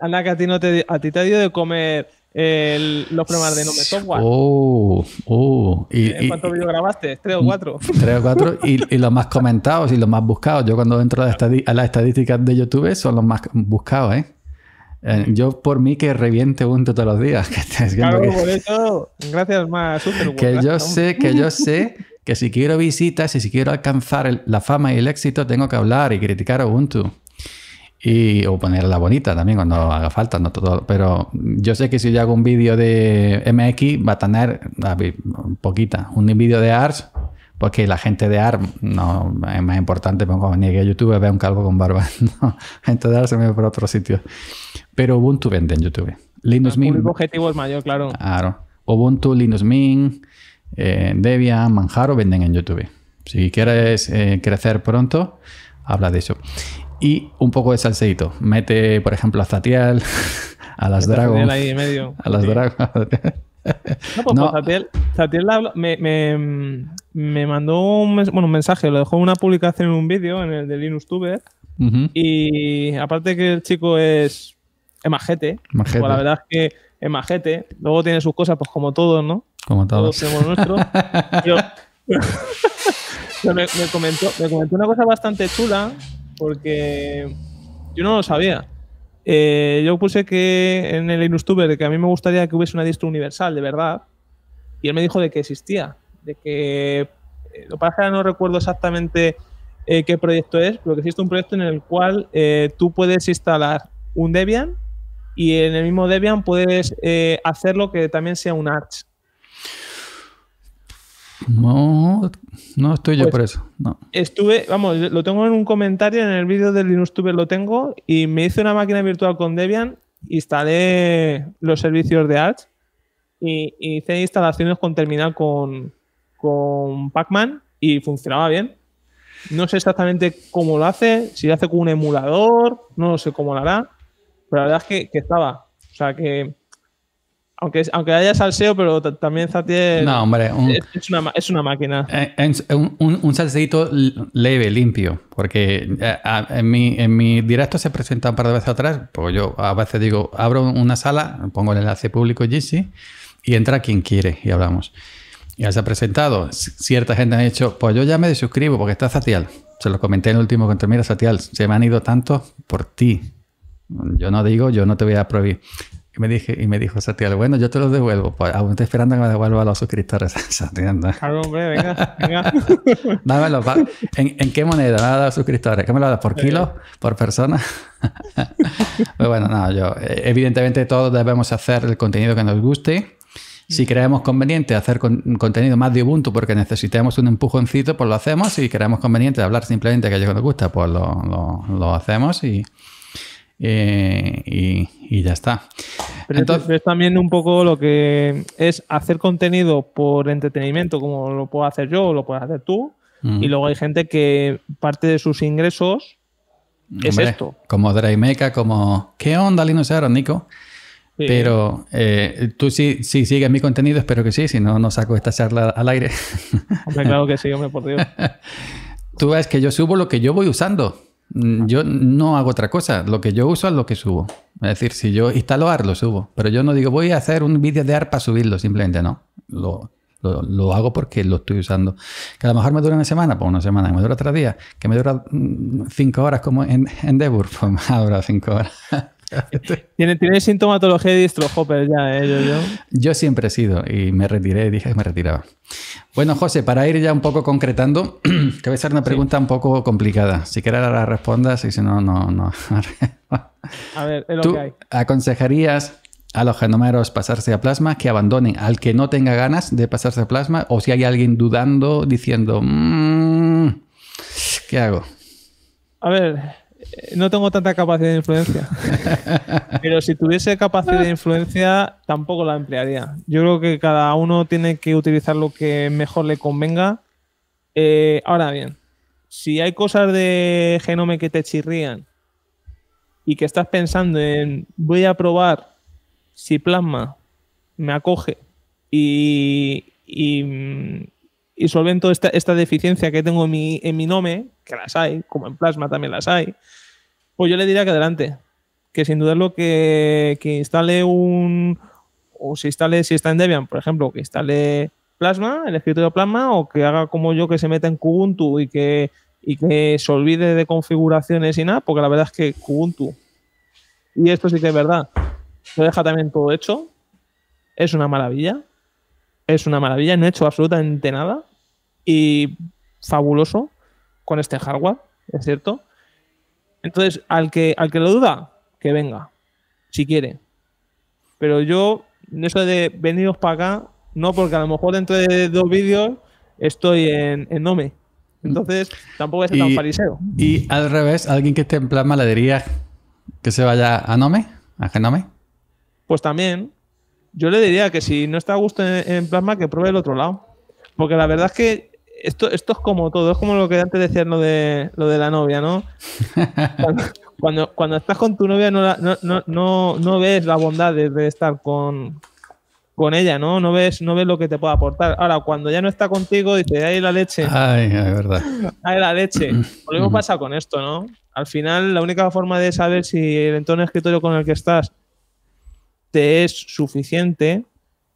Ana, a ti, te, a ti de comer los problemas de nombre software. Oh, oh. ¿Cuántos vídeos grabaste? ¿Tres o mm, cuatro? Tres o cuatro. y, los más comentados y los más buscados. Yo cuando entro a, esta las estadísticas de YouTube son los más buscados, ¿eh? eh yo por mí que reviente Ubuntu todos los días. gracias más. que yo sé, que yo sé que si quiero visitas y si quiero alcanzar la fama y el éxito, tengo que hablar y criticar a Ubuntu. Y, o ponerla bonita también cuando haga falta, no todo. Pero yo sé que si yo hago un vídeo de MX va a tener poquita. Un vídeo de ARS, porque la gente de ARS no es más importante, pongo ni que YouTube vea un calvo con barba. Entonces gente de ARS se me por otro sitio. Pero Ubuntu vende en YouTube. Linux Mint. El objetivo es mayor, claro. Claro. Ubuntu, Linux Mint, eh, Debian, Manjaro venden en YouTube. Si quieres eh, crecer pronto, habla de eso y un poco de salseíto. Mete, por ejemplo, a Zatiel, a las Dragon. A las sí. No, pues, pues Zatiel, me, mandó un, mensaje, lo dejó una publicación en un vídeo, en el de LinuxTuber. Tuber. Y aparte que el chico es, Emajete. majete, pues la verdad es que es Luego tiene sus cosas, pues como todos, ¿no? Como todos. me comentó una cosa bastante chula porque yo no lo sabía. Eh, yo puse que en el Inustuber que a mí me gustaría que hubiese una distro universal, de verdad, y él me dijo de que existía, de que eh, lo que pasa no recuerdo exactamente eh, qué proyecto es, pero que existe un proyecto en el cual tú puedes instalar un Debian y en el mismo Debian puedes hacer lo que también sea un Arch. No, no estoy yo pues por eso. No. Estuve, vamos, lo tengo en un comentario en el vídeo del tuber lo tengo y me hice una máquina virtual con Debian, instalé los servicios de Arch y, hice instalaciones con terminal con, con Pacman y funcionaba bien. No sé exactamente cómo lo hace, si lo hace con un emulador, no lo sé cómo lo hará, pero la verdad es que, que estaba. O sea que aunque, aunque haya salseo, pero también Zatier. No, hombre. es, una, es, una, máquina. es eh, un, un salseito leve, limpio. Porque eh, en mi, en mi directo se presenta un par de veces atrás. Pues yo a veces digo, abro una sala, pongo el enlace público si y entra quien quiere y hablamos. Ya se ha presentado. Cierta gente ha dicho, pues yo ya me desuscribo porque está Zatial. Se lo comenté en el último contra. Mira, Satial, se me han ido tantos por ti. Yo no digo, yo no te voy a prohibir. Y me, dije, y me dijo bueno, yo te lo devuelvo. Pues aún estoy esperando que me devuelva a los suscriptores. a claro, hombre, venga, venga. Dámelo. ¿En, ¿En, qué moneda? Nada, los suscriptores. ¿Qué me lo das? ¿Por kilo? ¿Por persona? Pues bueno, no, yo. Eh, evidentemente, todos debemos hacer el contenido que nos guste. Si mm. creemos conveniente hacer con, contenido más de Ubuntu porque necesitamos un empujoncito, pues lo hacemos. Si creemos conveniente hablar simplemente de aquello que nos gusta, pues lo, lo, lo hacemos y, eh, y, ya está. Entonces, es también un poco lo que es hacer contenido por entretenimiento, como lo puedo hacer yo o lo puedes hacer tú. Y luego hay gente que parte de sus ingresos es esto. Como Draymeca, como ¿qué onda, Nico? Pero eh, tú sí, sí sigues mi contenido, espero que sí, si no, no saco esta charla al aire. claro que sí, hombre, por Dios. tú ves que yo subo lo que yo voy usando. Mm, yo no hago otra cosa. Lo que yo uso es lo que subo. Es decir, si yo instalo AR, lo subo. Pero yo no digo, voy a hacer un vídeo de AR para subirlo. Simplemente no. Lo, hago porque lo estoy usando. Que a lo mejor me dura una semana, pues una semana. me dura tres días. Que me dura mm, cinco horas como en, en pues me dura cinco horas. tiene, tiene sintomatología de pero ya, ¿eh? Yo, yo. siempre he sido y me retiré, dije que me retiraba. Bueno, José, para ir ya un poco concretando, te voy a hacer una pregunta un poco complicada. Si quieres la respondas y si no, no, no. a ver, es lo que hay. ¿Aconsejarías a los genomeros pasarse a plasma, que abandonen al que no tenga ganas de pasarse a plasma, o si hay alguien dudando, diciendo, mm, ¿qué hago? A ver, no tengo tanta capacidad de influencia. Pero si tuviese capacidad de influencia, tampoco la emplearía. Yo creo que cada uno tiene que utilizar lo que mejor le convenga. Eh, ahora bien, si hay cosas de genome que te chirrían y que estás pensando en voy a probar si plasma me acoge y mm, y solvento esta, esta deficiencia que tengo en mi, en mi nome, que las hay, como en plasma también las hay, pues yo le diría que adelante, que sin dudarlo que, que instale un, o si instale, si está en Debian, por ejemplo, que instale Plasma, el escritorio Plasma, o que haga como yo, que se meta en Kubuntu y que, y que se olvide de configuraciones y nada, porque la verdad es que Kubuntu, y esto sí que es verdad, lo deja también todo hecho, es una maravilla, es una maravilla, no he hecho absolutamente nada, y fabuloso con este hardware, es cierto. Entonces, al que, al que lo duda, que venga, si quiere. Pero yo, en eso de veniros para acá, no, porque a lo mejor dentro de dos vídeos estoy en, Nome. Entonces, tampoco es tan fariseo. Y al revés, alguien que esté en le diría que se vaya a Nome, a Genome. Pues también, yo le diría que si no está a gusto en Plasma, que pruebe el otro lado. Porque la verdad es que esto, es como todo, es como lo que antes decías lo de, lo de la novia, ¿no? Cuando, cuando, estás con tu novia no, ves la bondad de, estar con, con ella, ¿no? No ves, no ves lo que te puede aportar. Ahora, cuando ya no está contigo, dice ahí la leche. Ay, verdad. Ahí la leche. Mm. Lo mismo mm. pasa con esto, ¿no? Al final, la única forma de saber si el entorno escritorio con el que estás te es suficiente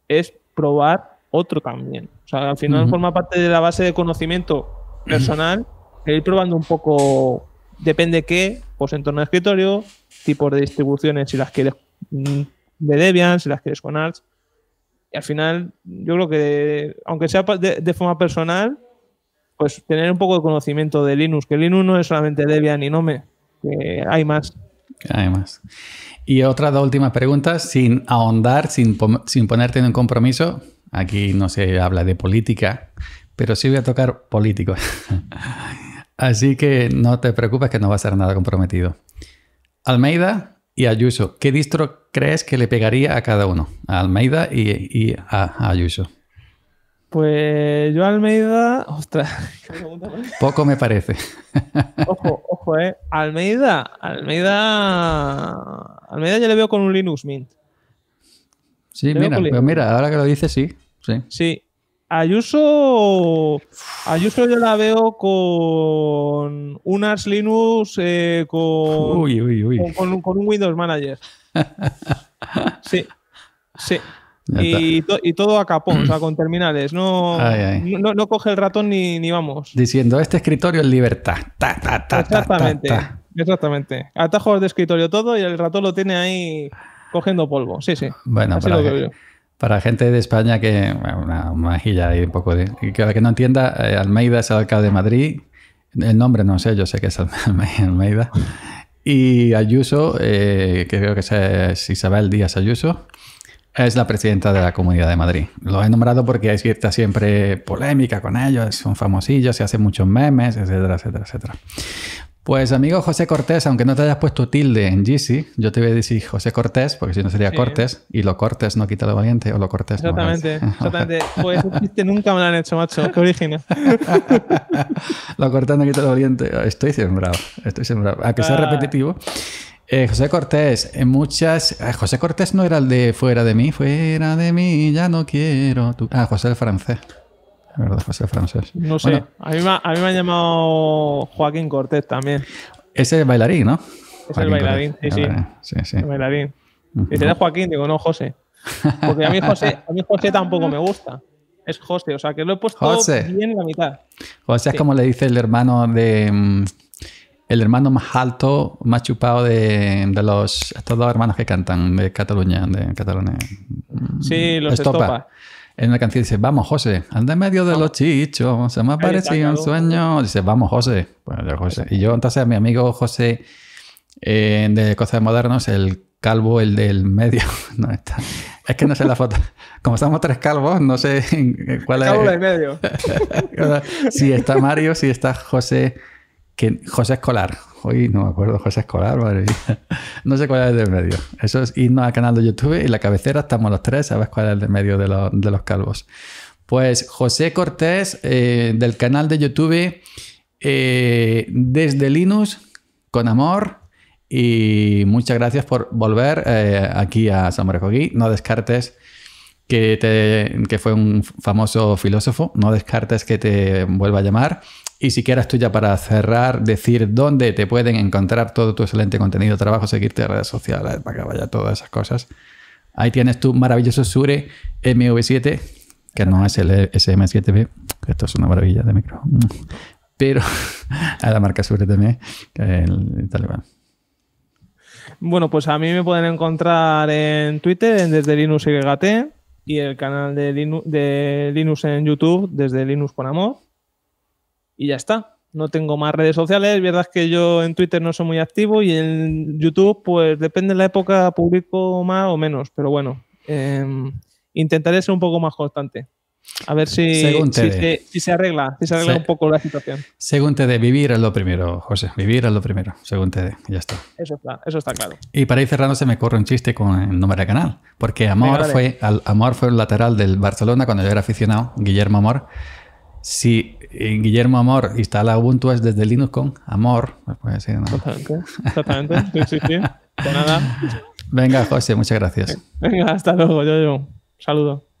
es probar otro también al final forma parte de la base de conocimiento personal, ir probando un poco, depende qué, pues entorno de escritorio, tipos de distribuciones, si las quieres mm, de Debian, si las quieres con Arch. Y al final, yo creo que, aunque sea de, forma personal, pues tener un poco de conocimiento de Linux, que Linux no es solamente Debian y Nome, que hay más. Hay más. Y otra dos últimas preguntas, sin ahondar, sin, sin ponerte en un compromiso. Aquí no se habla de política, pero sí voy a tocar políticos. Así que no te preocupes que no va a ser nada comprometido. Almeida y Ayuso, ¿qué distro crees que le pegaría a cada uno? A Almeida y, a, Ayuso. Pues yo Almeida, ostras, poco me parece. Ojo, ojo, eh. Almeida, Almeida, Almeida ya le veo con un Linux Mint. Sí, mira, pues mira, ahora que lo dices, sí. Sí. Ayuso, Ayuso yo la veo con unas Linux, eh, con, Con, un Windows Manager. Sí, sí. Y, todo a capón, o sea, con terminales. No, no, coge el ratón ni, vamos. Diciendo, este escritorio es libertad. Exactamente. Exactamente. Atajos de escritorio todo y el ratón lo tiene ahí cogiendo polvo, sí, sí. Bueno, para, gente de España que, una majilla ahí un poco de... Que que no entienda, eh, Almeida es el alcalde de Madrid, el nombre no sé, yo sé que es Almeida. Y Ayuso, eh, que creo que es Isabel Díaz Ayuso, es la presidenta de la Comunidad de Madrid. Lo he nombrado porque hay cierta siempre polémica con ellos, son famosillos, se hacen muchos memes, etcétera, etcétera, etcétera. Pues amigo José Cortés, aunque no te hayas puesto tilde en GC, yo te voy a decir José Cortés, porque si no sería Cortés, y lo Cortés no quita lo valiente, o lo Cortés Exactamente, no exactamente. Pues nunca me lo han hecho, macho, qué origen. lo Cortés no quita lo valiente, estoy sembrado, estoy sembrado. A que sea ah. repetitivo. Eh, José Cortés, en eh, muchas. Eh, José Cortés no era el de fuera de mí, fuera de mí, ya no quiero. Ah, José el francés francés. No sé, a, mí me, a, han llamado Joaquín Cortés también. Ese es bailarín, ¿no? Es el bailarín, sí, sí, El bailarín. Y Joaquín, digo, no, José. Porque a mí José, a mí José tampoco me gusta. Es José, o sea que lo he puesto bien en la mitad. José sea, es como le dice el hermano de. Mm, el hermano más alto, más chupado de, de los. Estos dos hermanos que cantan de Cataluña, de Cataluña. Sí, los Estopa. Estopa en una canción dice, vamos, José, anda en medio de los chichos, se me ha parecido un sueño. Dice, vamos, pues, José. Y yo, entonces, a mi amigo José eh, de Cosas Modernos, el calvo, el del medio, Es que no sé la foto. Como estamos tres calvos, no sé cuál es. Calvo del medio. si está Mario, si está José, que, José Escolar no me acuerdo, José Escolar, No sé cuál es el del medio. Eso es irnos al canal de YouTube y la cabecera, estamos los tres, sabes cuál es el del medio de, los calvos. Pues José Cortés, eh, del canal de YouTube, eh, desde Linux, con amor. Y muchas gracias por volver eh, aquí a San No descartes que, que fue un famoso filósofo, no descartes que te vuelva a llamar. Y si quieres tú ya para cerrar, decir dónde te pueden encontrar todo tu excelente contenido, trabajo, seguirte en redes sociales, para que vaya todas esas cosas. Ahí tienes tu maravilloso Sure MV7, que no es el SM7B, esto es una maravilla de micro. Pero a la marca Sure también, el talibán. Bueno, pues a mí me pueden encontrar en Twitter, desde Linux y GT, y el canal de de Linux en YouTube, desde Linux con Amor y ya está. No tengo más redes sociales, verdad es que yo en Twitter no soy muy activo y en YouTube, pues depende de la época, publico más o menos, pero bueno, em, intentaré ser un poco más constante. A ver si, si, se, arregla, si se arregla un poco la situación. Según te de vivir es lo primero, José. Vivir es lo primero. Según te de, ya está. Eso está, eso está claro. Y para ir cerrando se me corre un chiste con el nombre de canal, porque Amor fue al, Amor fue el lateral del Barcelona cuando yo era aficionado, Guillermo Amor. Si Guillermo Amor instala Ubuntu desde Linux con Amor. puede decir, Exactamente. nada. Venga, José, muchas gracias. Venga, hasta luego, yo, yo. Saludo.